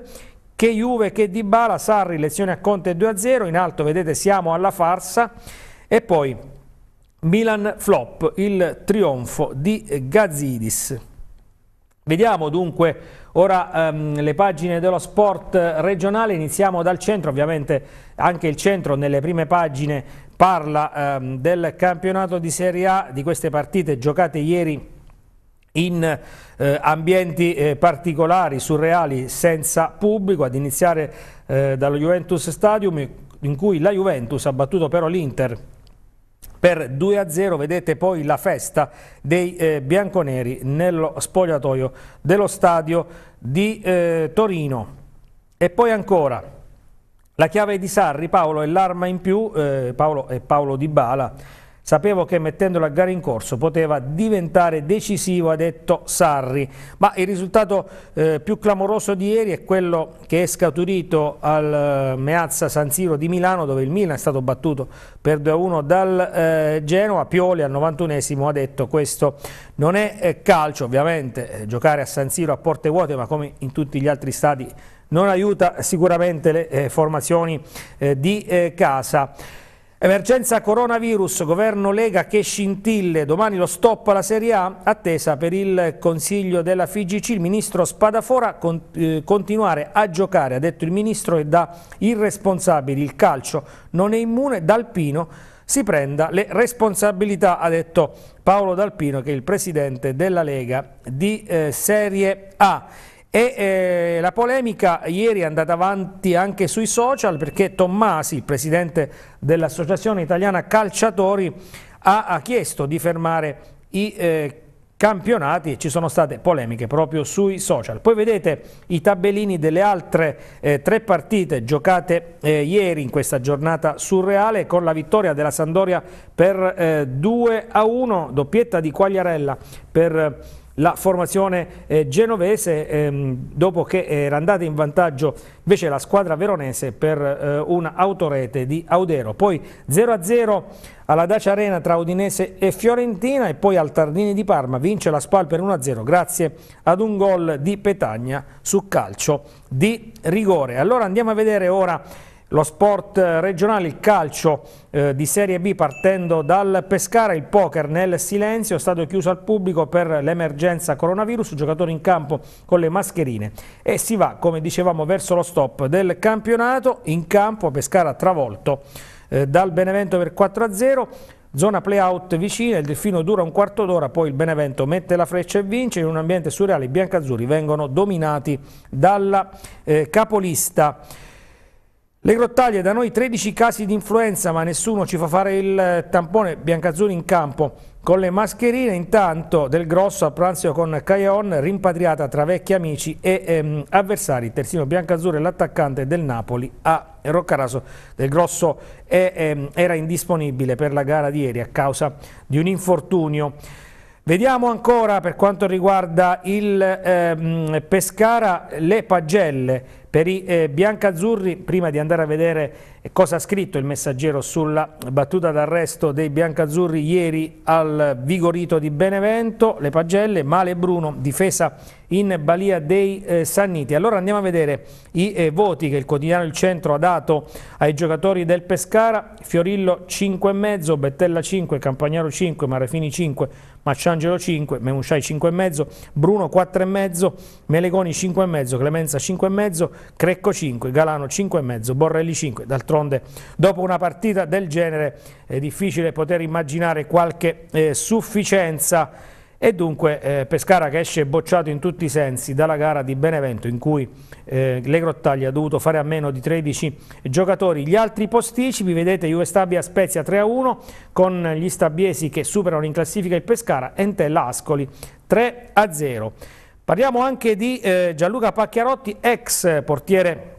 che Juve che Dybala, Sarri, lezione a Conte 2 a 0, in alto vedete siamo alla farsa e poi Milan flop, il trionfo di Gazidis. Vediamo dunque ora ehm, le pagine dello sport regionale, iniziamo dal centro, ovviamente anche il centro nelle prime pagine parla ehm, del campionato di Serie A, di queste partite giocate ieri in eh, ambienti eh, particolari, surreali, senza pubblico, ad iniziare eh, dallo Juventus Stadium in cui la Juventus ha battuto però l'Inter per 2-0 vedete poi la festa dei eh, bianconeri nello spogliatoio dello stadio di eh, Torino. E poi ancora la chiave di Sarri, Paolo è l'arma in più, eh, Paolo è Paolo Di Bala Sapevo che mettendo a gara in corso poteva diventare decisivo, ha detto Sarri. Ma il risultato eh, più clamoroso di ieri è quello che è scaturito al eh, Meazza San Siro di Milano, dove il Milan è stato battuto per 2-1 dal eh, Genoa. Pioli al 91esimo ha detto questo non è eh, calcio, ovviamente eh, giocare a San Siro a porte vuote, ma come in tutti gli altri stadi non aiuta sicuramente le eh, formazioni di casa. Emergenza coronavirus, governo Lega che scintille, domani lo stop alla Serie A, attesa per il consiglio della FIGC, il ministro Spadafora con, eh, continuare a giocare, ha detto il ministro, è da irresponsabili, il calcio non è immune, D'Alpino si prenda le responsabilità, ha detto Paolo D'Alpino che è il presidente della Lega di eh, Serie A. E eh, la polemica ieri è andata avanti anche sui social perché Tommasi, il presidente dell'Associazione Italiana Calciatori, ha, ha, chiesto di fermare i eh, campionati e ci sono state polemiche proprio sui social. Poi vedete i tabellini delle altre eh, tre partite giocate eh, ieri in questa giornata surreale con la vittoria della Sandoria per eh, 2 a 1, doppietta di Quagliarella per la formazione eh, genovese ehm, dopo che era andata in vantaggio invece la squadra veronese per eh, un'autorete di Audero. Poi 0-0 alla Dacia Arena tra Udinese e Fiorentina e poi al Tardini di Parma vince la Spal per 1-0 grazie ad un gol di Petagna su calcio di rigore. Allora andiamo a vedere ora lo sport regionale, il calcio eh, di Serie B partendo dal Pescara, il poker nel silenzio, stato chiuso al pubblico per l'emergenza coronavirus, giocatori in campo con le mascherine e si va, come dicevamo, verso lo stop del campionato, in campo Pescara travolto eh, dal Benevento per 4-0, Zona playout vicina, il Delfino dura un quarto d'ora, poi il Benevento mette la freccia e vince. In un ambiente surreale i biancazzurri vengono dominati dalla eh, capolista. Le grottaglie da noi 13 casi di influenza ma nessuno ci fa fare il eh, tampone, Biancazzoni in campo con le mascherine, intanto del grosso a pranzo con Caion rimpatriata tra vecchi amici e ehm, avversari, terzino Biancazzurro e l'attaccante del Napoli a Roccaraso del grosso è, ehm, era indisponibile per la gara di ieri a causa di un infortunio. Vediamo ancora per quanto riguarda il ehm, Pescara le pagelle per i eh, biancazzurri, prima di andare a vedere eh, cosa ha scritto il messaggero sulla battuta d'arresto dei biancazzurri ieri al Vigorito di Benevento, le pagelle, Male Bruno, difesa in balia dei eh, Sanniti. Allora andiamo a vedere i eh, voti che il quotidiano Il Centro ha dato ai giocatori del Pescara, Fiorillo 5,5, Bettella 5, Campagnaro 5, Marefini 5, Macciangelo 5, Memusciai 5,5, Bruno 4,5, Melegoni 5,5, Clemenza 5,5, Crecco 5, Galano 5,5, Borrelli 5. D'altronde dopo una partita del genere è difficile poter immaginare qualche eh, sufficienza e dunque eh, Pescara che esce bocciato in tutti i sensi dalla gara di Benevento in cui eh, Le Grottaglie ha dovuto fare a meno di 13 giocatori. Gli altri posticipi, vedete Juve Stabia Spezia 3-1 con gli stabiesi che superano in classifica il Pescara, Entella Ascoli 3-0. Parliamo anche di eh, Gianluca Pacchiarotti, ex portiere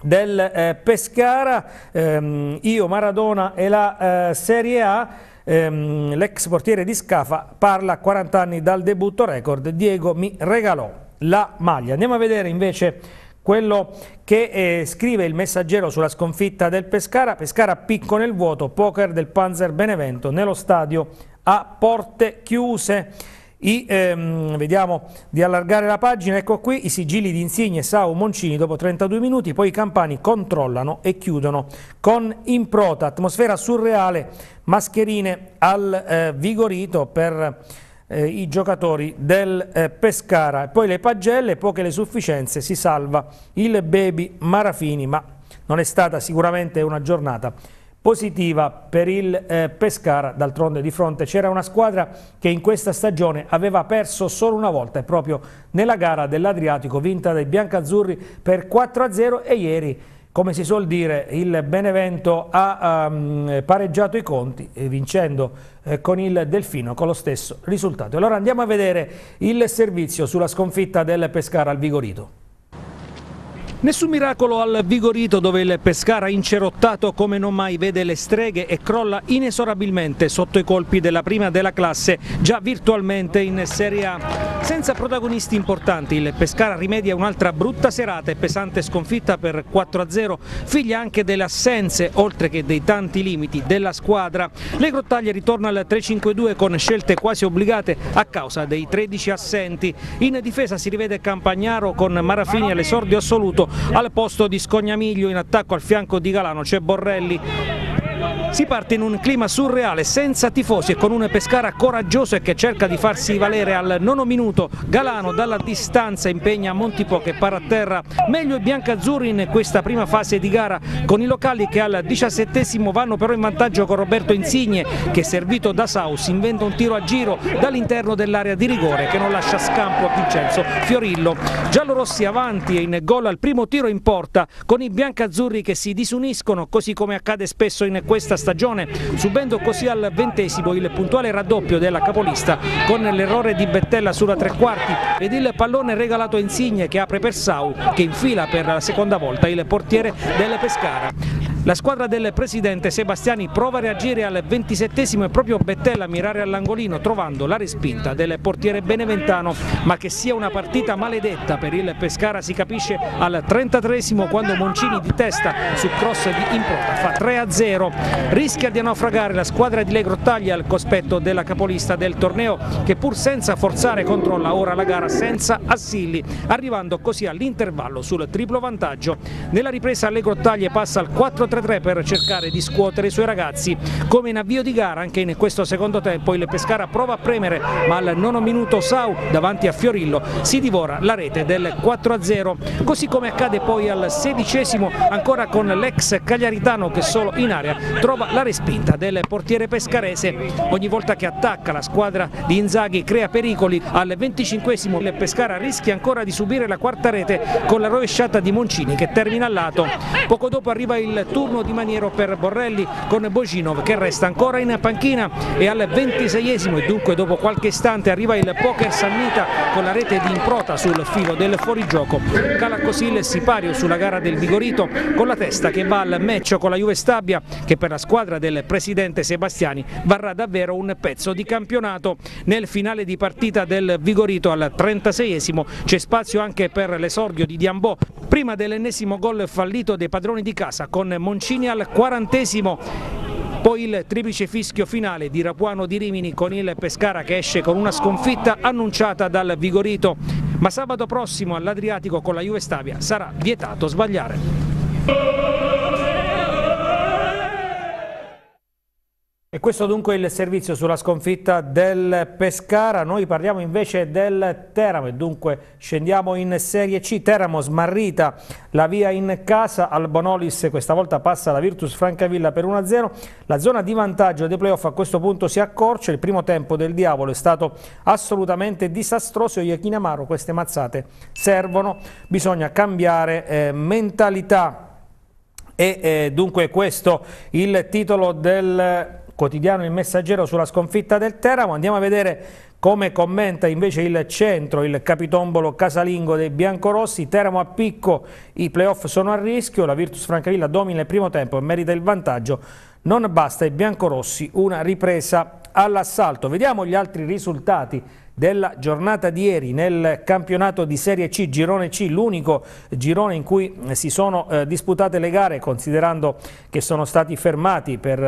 del eh, Pescara, ehm, Io, Maradona e la eh, Serie A. Ehm, L'ex portiere di Scafa parla a 40 anni dal debutto record. Diego mi regalò la maglia. Andiamo a vedere invece quello che eh, scrive il messaggero sulla sconfitta del Pescara, Pescara picco nel vuoto, poker del Panzer Benevento nello stadio a porte chiuse. I, ehm, vediamo di allargare la pagina, ecco qui i sigilli di Insigne, Sau, Moncini dopo 32 minuti, poi i campani controllano e chiudono con Improta, atmosfera surreale, mascherine al eh, vigorito per eh, i giocatori del eh, Pescara. poi le pagelle, poche le sufficienze, si salva il baby Marafini, ma non è stata sicuramente una giornata positiva per il eh, Pescara, d'altronde di fronte c'era una squadra che in questa stagione aveva perso solo una volta e proprio nella gara dell'Adriatico vinta dai biancazzurri per 4-0 e ieri come si suol dire, il Benevento ha um, pareggiato i conti eh, vincendo eh, con il Delfino con lo stesso risultato. Allora andiamo a vedere il servizio sulla sconfitta del Pescara al Vigorito. Nessun miracolo al Vigorito dove il Pescara incerottato come non mai vede le streghe e crolla inesorabilmente sotto i colpi della prima della classe già virtualmente in Serie A. Senza protagonisti importanti il Pescara rimedia un'altra brutta serata e pesante sconfitta per 4-0 figlia anche delle assenze oltre che dei tanti limiti della squadra. Le grottaglie ritorna al 3-5-2 con scelte quasi obbligate a causa dei 13 assenti. In difesa si rivede Campagnaro con Marafini all'esordio assoluto al posto di Scognamiglio in attacco al fianco di Galano c'è Borrelli si parte in un clima surreale, senza tifosi e con un Pescara coraggioso e che cerca di farsi valere al nono minuto. Galano dalla distanza impegna Montipo che para a terra. Meglio i biancazzurri in questa prima fase di gara con i locali che al diciassettesimo vanno però in vantaggio con Roberto Insigne che servito da Saus inventa un tiro a giro dall'interno dell'area di rigore che non lascia scampo a Vincenzo Fiorillo. Giallorossi avanti e in gol al primo tiro in porta con i biancazzurri che si disuniscono così come accade spesso in questa questa stagione, subendo così al ventesimo il puntuale raddoppio della capolista con l'errore di Bettella sulla tre quarti ed il pallone regalato a Insigne che apre per Sau che infila per la seconda volta il portiere del Pescara. La squadra del presidente Sebastiani prova a reagire al 27 e proprio Bettella a mirare all'angolino trovando la respinta del portiere beneventano, ma che sia una partita maledetta per il Pescara si capisce al 33 quando Moncini di testa su cross di Improta fa 3-0. Rischia di naufragare la squadra di Legrottaglia al cospetto della capolista del torneo che pur senza forzare controlla ora la gara senza assilli, arrivando così all'intervallo sul triplo vantaggio. Nella ripresa Legrottaglia passa al 4-3 4-3 per cercare di scuotere i suoi ragazzi come in avvio di gara anche in questo secondo tempo il Pescara prova a premere ma al nono minuto Sau davanti a Fiorillo si divora la rete del 4-0 così come accade poi al sedicesimo ancora con l'ex Cagliaritano che solo in area trova la respinta del portiere pescarese ogni volta che attacca la squadra di Inzaghi crea pericoli al venticinquesimo il Pescara rischia ancora di subire la quarta rete con la rovesciata di Moncini che termina al lato poco dopo arriva il tour turno di Maniero per Borrelli con Bocinov che resta ancora in panchina e al 26esimo e dunque dopo qualche istante arriva il poker Sannita con la rete di improta sul filo del fuorigioco. Cala così il sipario sulla gara del Vigorito con la testa che va al match con la Juve Stabia che per la squadra del presidente Sebastiani varrà davvero un pezzo di campionato. Nel finale di partita del Vigorito al 36esimo c'è spazio anche per l'esordio di Diambò prima dell'ennesimo gol fallito dei padroni di casa con Monti Simoncini al quarantesimo poi il triplice fischio finale di Rapuano di Rimini con il Pescara che esce con una sconfitta annunciata dal Vigorito. Ma sabato prossimo all'Adriatico con la Juve Stabia sarà vietato sbagliare. E questo dunque il servizio sulla sconfitta del Pescara, noi parliamo invece del Teramo e dunque scendiamo in Serie C, Teramo smarrita la via in casa, al Bonolis, questa volta passa la Virtus Francavilla per 1-0, la zona di vantaggio dei playoff a questo punto si accorcia, il primo tempo del diavolo è stato assolutamente disastroso, Iachinamaro queste mazzate servono, bisogna cambiare eh, mentalità e eh, dunque questo il titolo del quotidiano Il Messaggero sulla sconfitta del Teramo. Andiamo a vedere come commenta invece il centro, il capitombolo casalingo dei biancorossi. Teramo a picco, i playoff sono a rischio, la Virtus Francavilla domina il primo tempo e merita il vantaggio. Non basta ai biancorossi una ripresa all'assalto. Vediamo gli altri risultati della giornata di ieri nel campionato di Serie C, girone C, l'unico girone in cui eh, si sono eh, disputate le gare, considerando che sono stati fermati per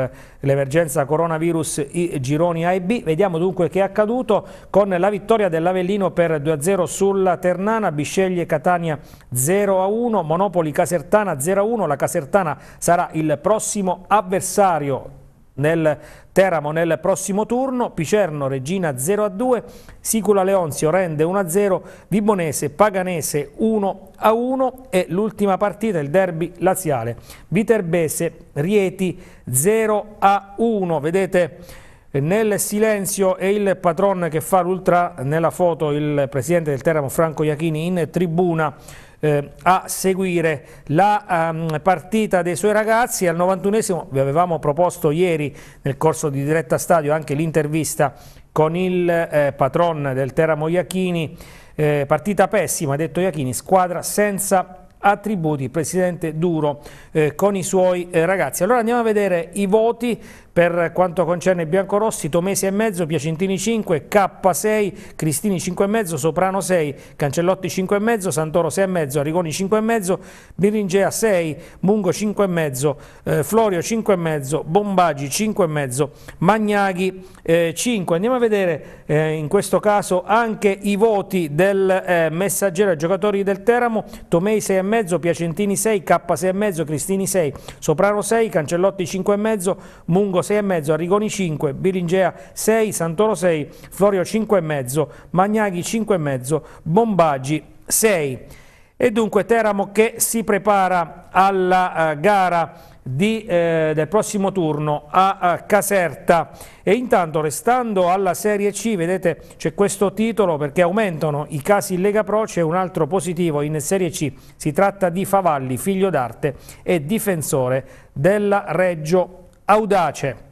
l'emergenza coronavirus i gironi A e B. Vediamo dunque che è accaduto con la vittoria dell'Avellino per 2-0 sulla Ternana, Bisceglie Catania 0-1, Monopoli Casertana 0-1, la Casertana sarà il prossimo avversario nel Teramo nel prossimo turno, Picerno Regina 0 a 2, Sicula Leonzio rende 1 a 0, Vibonese Paganese 1 a 1 e l'ultima partita, il derby laziale, Viterbese Rieti 0 a 1, vedete nel silenzio è il patron che fa l'ultra nella foto il presidente del Teramo Franco Iachini in tribuna eh, a seguire la um, partita dei suoi ragazzi. Al 91esimo vi avevamo proposto ieri nel corso di diretta stadio anche l'intervista con il eh, patron del Teramo Iachini, eh, partita pessima, ha detto Iachini, squadra senza attributi, presidente duro eh, con i suoi eh, ragazzi. Allora andiamo a vedere i voti per quanto concerne i biancorossi, Tomesi e mezzo, Piacentini 5, K 6, Cristini 5,5, Soprano 6, Cancellotti 5,5, Santoro 6,5, Arrigoni 5,5, Biringea 6, Mungo 5,5, eh, Florio 5,5, Bombaggi 5,5, Magnaghi eh, 5. Andiamo a vedere eh, in questo caso anche i voti del messaggero ai giocatori del Teramo, Tomei 6,5, Piacentini 6, K 6,5, Cristini 6, Soprano 6, Cancellotti 5,5, Mungo 6,5. 6,5, Arrigoni 5, Biringea 6, Santoro 6, Florio 5,5, Magnaghi 5,5, Bombaggi 6. E dunque Teramo che si prepara alla uh, gara di, eh, del prossimo turno a, a, eh, Caserta e intanto restando alla Serie C vedete c'è questo titolo perché aumentano i casi in Lega Pro c'è un altro positivo in Serie C si tratta di Favalli, figlio d'arte e difensore della Reggio audace.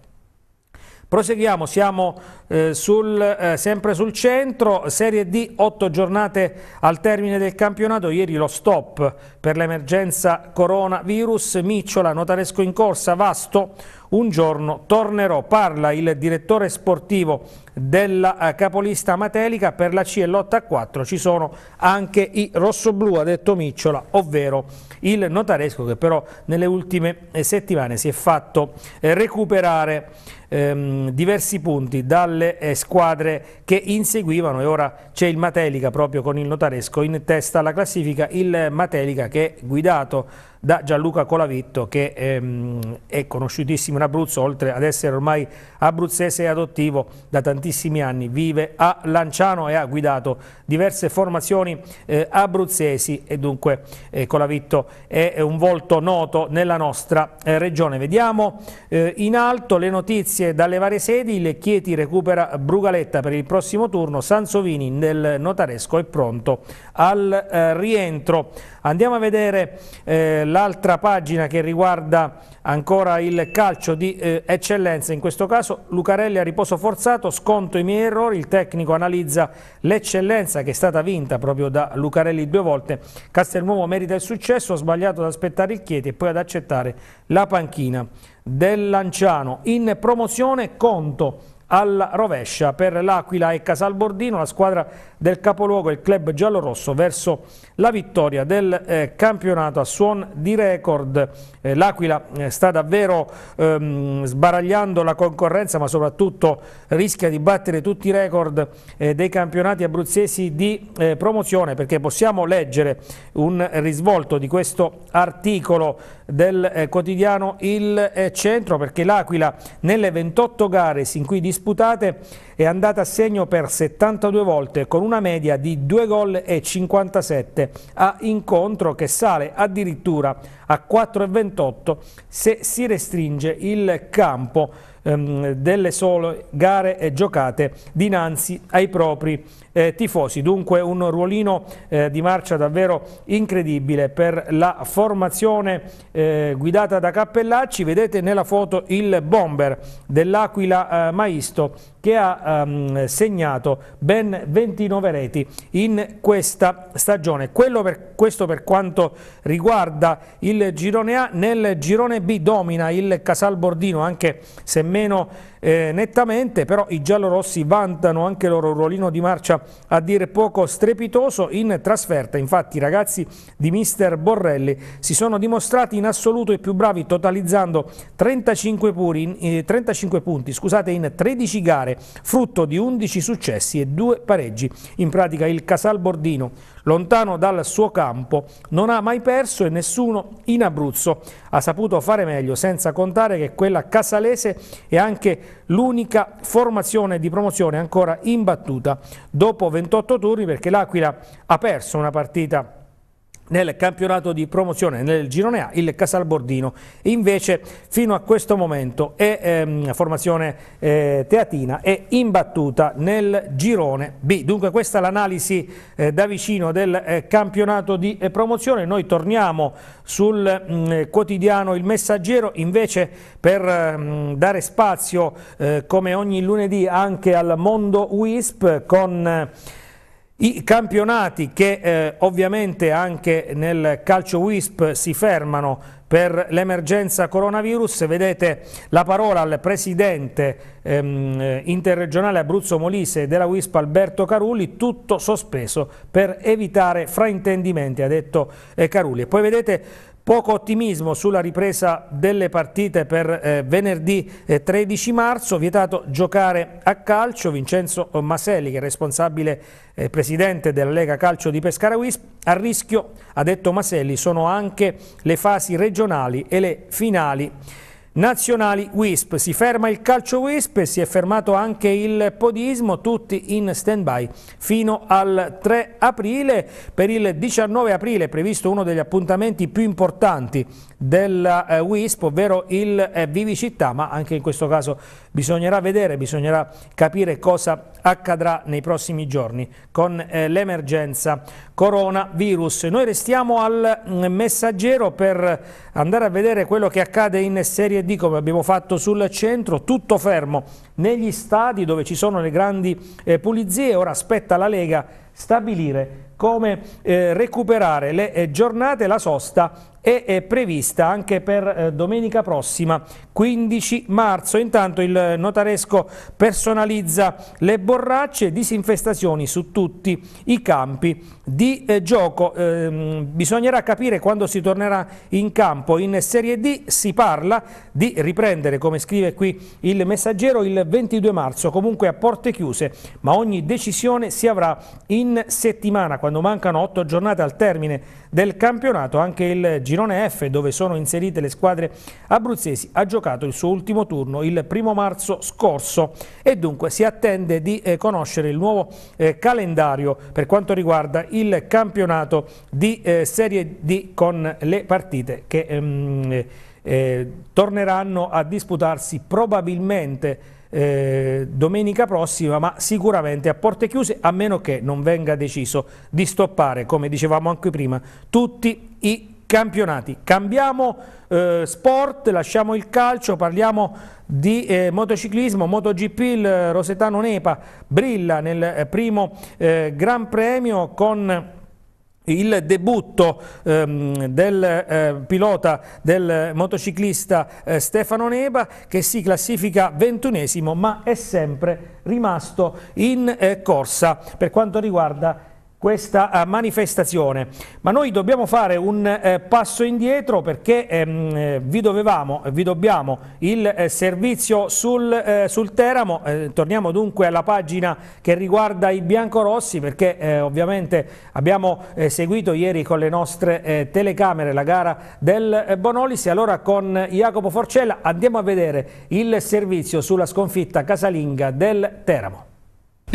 Proseguiamo, siamo eh, sul, eh, sempre sul centro, Serie D, otto giornate al termine del campionato, ieri lo stop per l'emergenza coronavirus, Micciola, Notaresco in corsa, Vasto, un giorno tornerò, parla il direttore sportivo della eh, capolista Matelica, per la C e l'8 a 4 ci sono anche i rossoblù, ha detto Micciola, ovvero il notaresco che però nelle ultime eh, settimane si è fatto eh, recuperare ehm, diversi punti dalle eh, squadre che inseguivano e ora c'è il Matelica proprio con il notaresco in testa alla classifica, il Matelica che è guidato da Gianluca Colavitto che ehm, è conosciutissimo in Abruzzo oltre ad essere ormai abruzzese e adottivo da tantissimi anni, vive a Lanciano e ha guidato diverse formazioni eh, abruzzesi e dunque eh, Colavitto è un volto noto nella nostra eh, regione. Vediamo eh, in alto le notizie notizie dalle varie sedi, il Chieti recupera Brugaletta per il prossimo turno, Sansovini nel notaresco è pronto al eh, rientro. Andiamo a vedere eh, l'altra pagina che riguarda ancora il calcio di eh, eccellenza, in questo caso Lucarelli a riposo forzato, sconto i miei errori, il tecnico analizza l'eccellenza che è stata vinta proprio da Lucarelli due volte, Castelnuovo merita il successo, ha sbagliato ad aspettare il Chieti e poi ad accettare la panchina del Lanciano. In promozione conto alla rovescia per l'Aquila e Casalbordino, la squadra del capoluogo, il club giallorosso verso la vittoria del eh, campionato a suon di record. Eh, L'Aquila eh, sta davvero ehm, sbaragliando la concorrenza ma soprattutto rischia di battere tutti i record eh, dei campionati abruzzesi di eh, promozione perché possiamo leggere un risvolto di questo articolo del quotidiano Il Centro perché l'Aquila nelle 28 gare sin qui disputate è andata a segno per 72 volte con una media di 2 gol e 57 a incontro che sale addirittura a 4,28 se si restringe il campo ehm, delle sole gare giocate dinanzi ai propri eh, tifosi. Dunque un ruolino eh, di marcia davvero incredibile per la formazione eh, guidata da Cappellacci. Vedete nella foto il bomber dell'Aquila eh, Maisto che ha ehm, segnato ben 29 reti in questa stagione. Per, questo per quanto riguarda il girone A. Nel girone B domina il Casal Bordino anche se meno almeno eh, nettamente, però i giallorossi vantano anche loro un ruolino di marcia a dir poco strepitoso in trasferta. Infatti i ragazzi di mister Borrelli si sono dimostrati in assoluto i più bravi, totalizzando 35, puri, eh, 35 punti scusate, in 13 gare, frutto di 11 successi e 2 pareggi. In pratica il Casal Bordino, lontano dal suo campo, non ha mai perso e nessuno in Abruzzo ha saputo fare meglio, senza contare che quella casalese è anche l'unica formazione di promozione ancora imbattuta dopo 28 turni perché l'Aquila ha perso una partita nel campionato di promozione nel girone A il Casalbordino invece fino a questo momento è ehm, formazione eh, teatina è imbattuta nel girone B dunque questa è l'analisi eh, da vicino del eh, campionato di eh, promozione noi torniamo sul mh, mm, quotidiano Il Messaggero invece per mh, mm, dare spazio eh, come ogni lunedì anche al mondo WISP con i campionati che eh, ovviamente anche nel calcio WISP si fermano per l'emergenza coronavirus, vedete la parola al presidente ehm, eh, interregionale Abruzzo Molise della WISP Alberto Carulli, tutto sospeso per evitare fraintendimenti, ha detto eh, Carulli. E poi vedete Poco ottimismo sulla ripresa delle partite per eh, venerdì eh, 13 marzo, vietato giocare a calcio. Vincenzo Maselli, che è responsabile eh, presidente della Lega Calcio di Pescara Wisp, a rischio, ha detto Maselli, sono anche le fasi regionali e le finali nazionali WISP. Si ferma il calcio WISP si è fermato anche il podismo, tutti in stand-by fino al 3 aprile. Per il 19 aprile è previsto uno degli appuntamenti più importanti della eh, WISP, ovvero il eh, Vivicità, ma anche in questo caso bisognerà vedere, bisognerà capire cosa accadrà nei prossimi giorni con eh, l'emergenza coronavirus. Noi restiamo al mm, messaggero per andare a vedere quello che accade in Serie D come abbiamo fatto sul centro, tutto fermo negli stadi dove ci sono le grandi eh, pulizie, ora aspetta la Lega stabilire come eh, recuperare le eh, giornate, la sosta e è prevista anche per eh, domenica prossima 15 marzo. Intanto il notaresco personalizza le borracce e disinfestazioni su tutti i campi di eh, gioco. Ehm, bisognerà capire quando si tornerà in campo. In Serie D si parla di riprendere, come scrive qui il messaggero, il 22 marzo, comunque a porte chiuse, ma ogni decisione si avrà in settimana, quando mancano otto giornate al termine del campionato, anche il giro girone F, dove sono inserite le squadre abruzzesi, ha giocato il suo ultimo turno il primo marzo scorso e dunque si attende di eh, conoscere il nuovo eh, calendario per quanto riguarda il campionato di eh, Serie D con le partite che ehm, eh, torneranno a disputarsi probabilmente eh, domenica prossima ma sicuramente a porte chiuse a meno che non venga deciso di stoppare come dicevamo anche prima tutti i campionati. Cambiamo eh, sport, lasciamo il calcio, parliamo di eh, motociclismo, MotoGP, il Rosetano Nepa brilla nel eh, primo eh, Gran Premio con il debutto ehm, del eh, pilota, del motociclista eh, Stefano Neba che si classifica ventunesimo ma è sempre rimasto in eh, corsa per quanto riguarda questa eh, manifestazione. Ma noi dobbiamo fare un eh, passo indietro perché ehm, eh, vi dovevamo, vi dobbiamo il servizio sul, sul Teramo. torniamo dunque alla pagina che riguarda i biancorossi perché ovviamente abbiamo seguito ieri con le nostre telecamere la gara del Bonolis e allora con Jacopo Forcella andiamo a vedere il servizio sulla sconfitta casalinga del Teramo.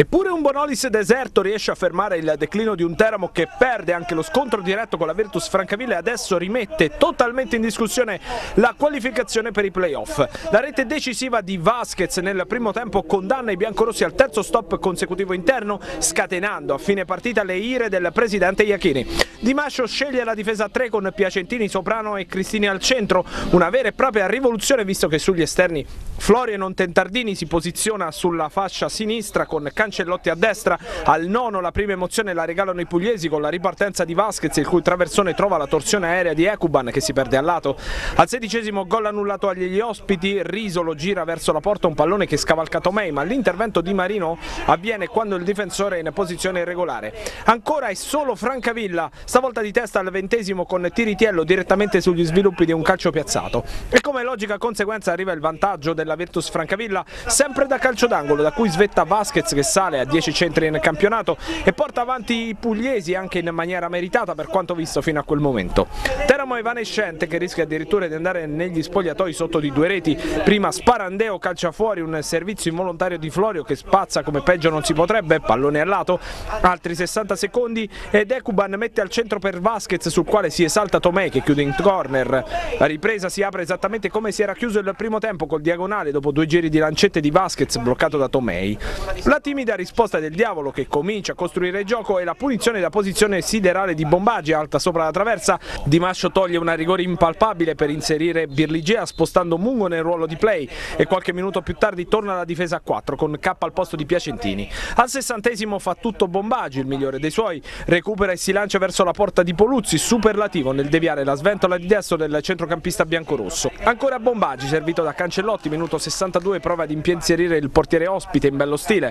Eppure un Bonolis deserto riesce a fermare il declino di un Teramo che perde anche lo scontro diretto con la Virtus Francavilla e adesso rimette totalmente in discussione la qualificazione per i playoff. La rete decisiva di Vasquez nel primo tempo condanna i biancorossi al terzo stop consecutivo interno scatenando a fine partita le ire del presidente Iachini. Di Mascio sceglie la difesa a 3 con Piacentini, Soprano e Cristini al centro, una vera e propria rivoluzione visto che sugli esterni Florie non Tentardini si posiziona sulla fascia sinistra con Cancellini Ancelotti a destra, al nono la prima emozione la regalano i pugliesi con la ripartenza di Vasquez il cui traversone trova la torsione aerea di Ecuban che si perde al lato. Al sedicesimo gol annullato agli ospiti, Risolo gira verso la porta un pallone che scavalca Tomei ma l'intervento di Marino avviene quando il difensore è in posizione irregolare. Ancora è solo Francavilla, stavolta di testa al ventesimo con Tiritiello direttamente sugli sviluppi di un calcio piazzato. E come logica conseguenza arriva il vantaggio della Virtus Francavilla sempre da calcio d'angolo da cui svetta Vasquez che sale a 10 centri nel campionato e porta avanti i pugliesi anche in maniera meritata per quanto visto fino a quel momento. Teramo evanescente che rischia addirittura di andare negli spogliatoi sotto di due reti, prima Sparandeo calcia fuori un servizio involontario di Florio che spazza come peggio non si potrebbe, pallone a lato, altri 60 secondi ed Ecuban mette al centro per Vasquez sul quale si esalta Tomei che chiude in corner, la ripresa si apre esattamente come si era chiuso il primo tempo col diagonale dopo due giri di lancette di Vasquez bloccato da Tomei. La team timida risposta del diavolo che comincia a costruire il gioco e la punizione da posizione siderale di Bombagi alta sopra la traversa. Di Mascio toglie una rigore impalpabile per inserire Birligea spostando Mungo nel ruolo di play e qualche minuto più tardi torna alla difesa a 4 con K al posto di Piacentini. Al sessantesimo fa tutto Bombagi, il migliore dei suoi, recupera e si lancia verso la porta di Poluzzi, superlativo nel deviare la sventola di destro del centrocampista biancorosso. Ancora Bombagi, servito da Cancellotti, minuto 62 prova ad impensierire il portiere ospite in bello stile.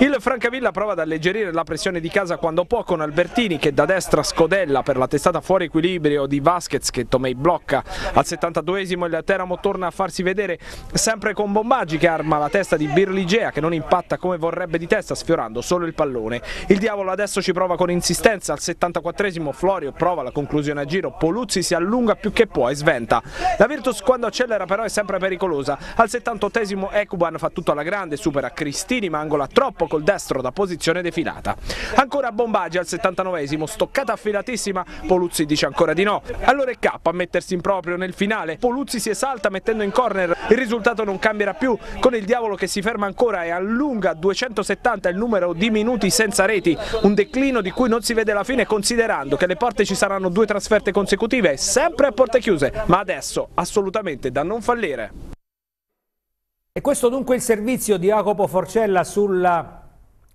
Il Francavilla prova ad alleggerire la pressione di casa quando può con Albertini che da destra scodella per la testata fuori equilibrio di Vasquez che Tomei blocca. Al 72esimo il Teramo torna a farsi vedere sempre con Bombaggi che arma la testa di Birligea che non impatta come vorrebbe di testa sfiorando solo il pallone. Il diavolo adesso ci prova con insistenza, al 74esimo Florio prova la conclusione a giro, Poluzzi si allunga più che può e sventa. La Virtus quando accelera però è sempre pericolosa, al 78esimo Ecuban fa tutto alla grande, supera Cristini ma angola troppo colpo col destro da posizione defilata. Ancora Bombagi al 79esimo, stoccata affilatissima, Poluzzi dice ancora di no. Allora è K a mettersi in proprio nel finale, Poluzzi si esalta mettendo in corner, il risultato non cambierà più con il diavolo che si ferma ancora e allunga 270 il numero di minuti senza reti, un declino di cui non si vede la fine considerando che le porte ci saranno due trasferte consecutive, sempre a porte chiuse, ma adesso assolutamente da non fallire. E questo dunque il servizio di Jacopo Forcella sulla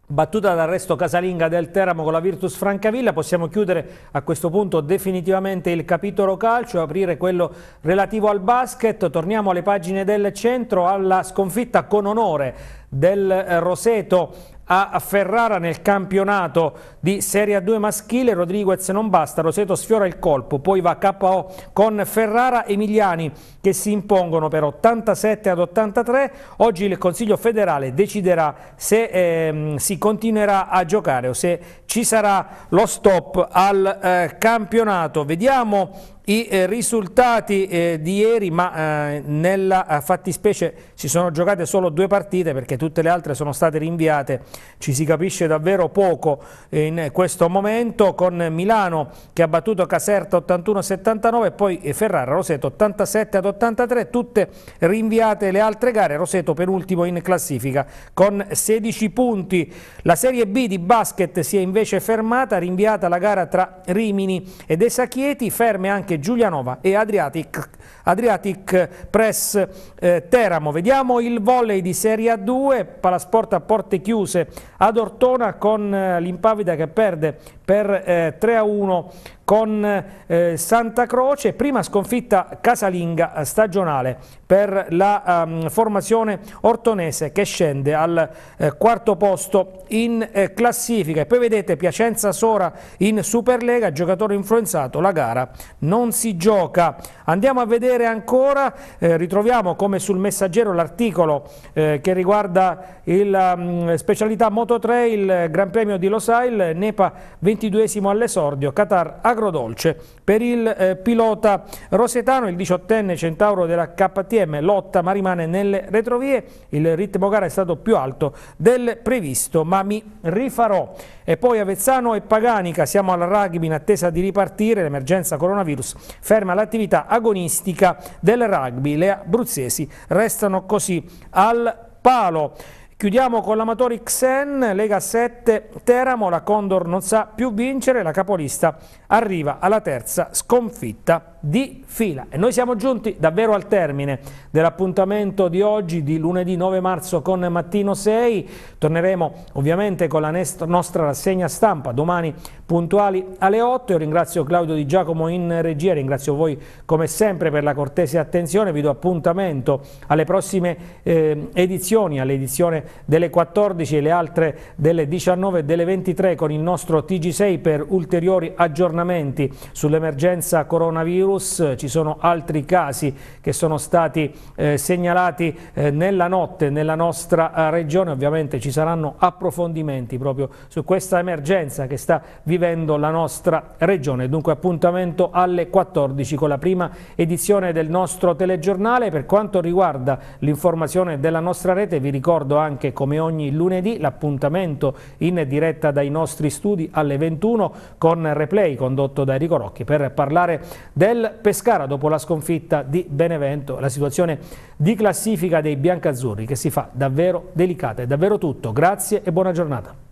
battuta d'arresto casalinga del Teramo con la Virtus Francavilla. Possiamo chiudere a questo punto definitivamente il capitolo calcio, aprire quello relativo al basket. Torniamo alle pagine del centro, alla sconfitta con onore del Roseto a Ferrara nel campionato di Serie 2 maschile, Rodriguez non basta, Roseto sfiora il colpo, poi va KO con Ferrara e Emiliani che si impongono per 87 ad 83, oggi il Consiglio federale deciderà se eh, si continuerà a giocare o se ci sarà lo stop al eh, campionato. Vediamo i eh, risultati eh, di ieri, ma eh, nella eh, fattispecie si sono giocate solo due partite perché tutte le altre sono state rinviate, ci si capisce davvero poco eh, in questo momento con Milano che ha battuto Caserta 81-79 e poi eh, Ferrara Roseto 87-83, tutte rinviate le altre gare, Roseto penultimo in classifica con 16 punti. La Serie B di basket si è invece fermata, rinviata la gara tra Rimini ed Esachieti, ferme anche anche Giulianova e Adriatic, Adriatic Press eh, Teramo. Vediamo il volley di Serie A2, Palasport a porte chiuse ad Ortona con eh, l'Impavida che perde per 3 eh, a 1 con eh, Santa Croce, prima sconfitta casalinga eh, stagionale per la um, formazione ortonese che scende al eh, quarto posto in eh, classifica e poi vedete Piacenza Sora in Superlega, giocatore influenzato, la gara non si gioca. Andiamo a vedere ancora, eh, ritroviamo come sul messaggero l'articolo eh, che riguarda la um, ehm, specialità Moto 3, il Gran Premio di Losail, Nepa 22 all'esordio, Qatar a agrodolce. Per il eh, pilota rosetano, il 18enne centauro della KTM lotta ma rimane nelle retrovie, il ritmo gara è stato più alto del previsto ma mi rifarò. E poi Avezzano e Paganica, siamo alla rugby in attesa di ripartire, l'emergenza coronavirus ferma l'attività agonistica del rugby, le abruzzesi restano così al palo. Chiudiamo con l'Amatori Xen, Lega 7, Teramo, la Condor non sa più vincere, la capolista arriva alla terza sconfitta di fila. E noi siamo giunti davvero al termine dell'appuntamento di oggi, di lunedì 9 marzo con Mattino 6. Torneremo ovviamente con la nostra rassegna stampa domani puntuali alle 8. Io ringrazio Claudio Di Giacomo in regia, ringrazio voi come sempre per la cortese attenzione. Vi do appuntamento alle prossime eh, edizioni, all'edizione delle 14 e le altre delle 19 e delle 23 con il nostro TG6 per ulteriori aggiornamenti sull'emergenza coronavirus virus, ci sono altri casi che sono stati eh, segnalati eh, nella notte nella nostra eh, regione, ovviamente ci saranno approfondimenti proprio su questa emergenza che sta vivendo la nostra regione, dunque appuntamento alle 14 con la prima edizione del nostro telegiornale, per quanto riguarda l'informazione della nostra rete vi ricordo anche come ogni lunedì l'appuntamento in diretta dai nostri studi alle 21 con replay condotto da Enrico Rocchi per parlare del Pescara dopo la sconfitta di Benevento, la situazione di classifica dei biancazzurri che si fa davvero delicata. È davvero tutto, grazie e buona giornata.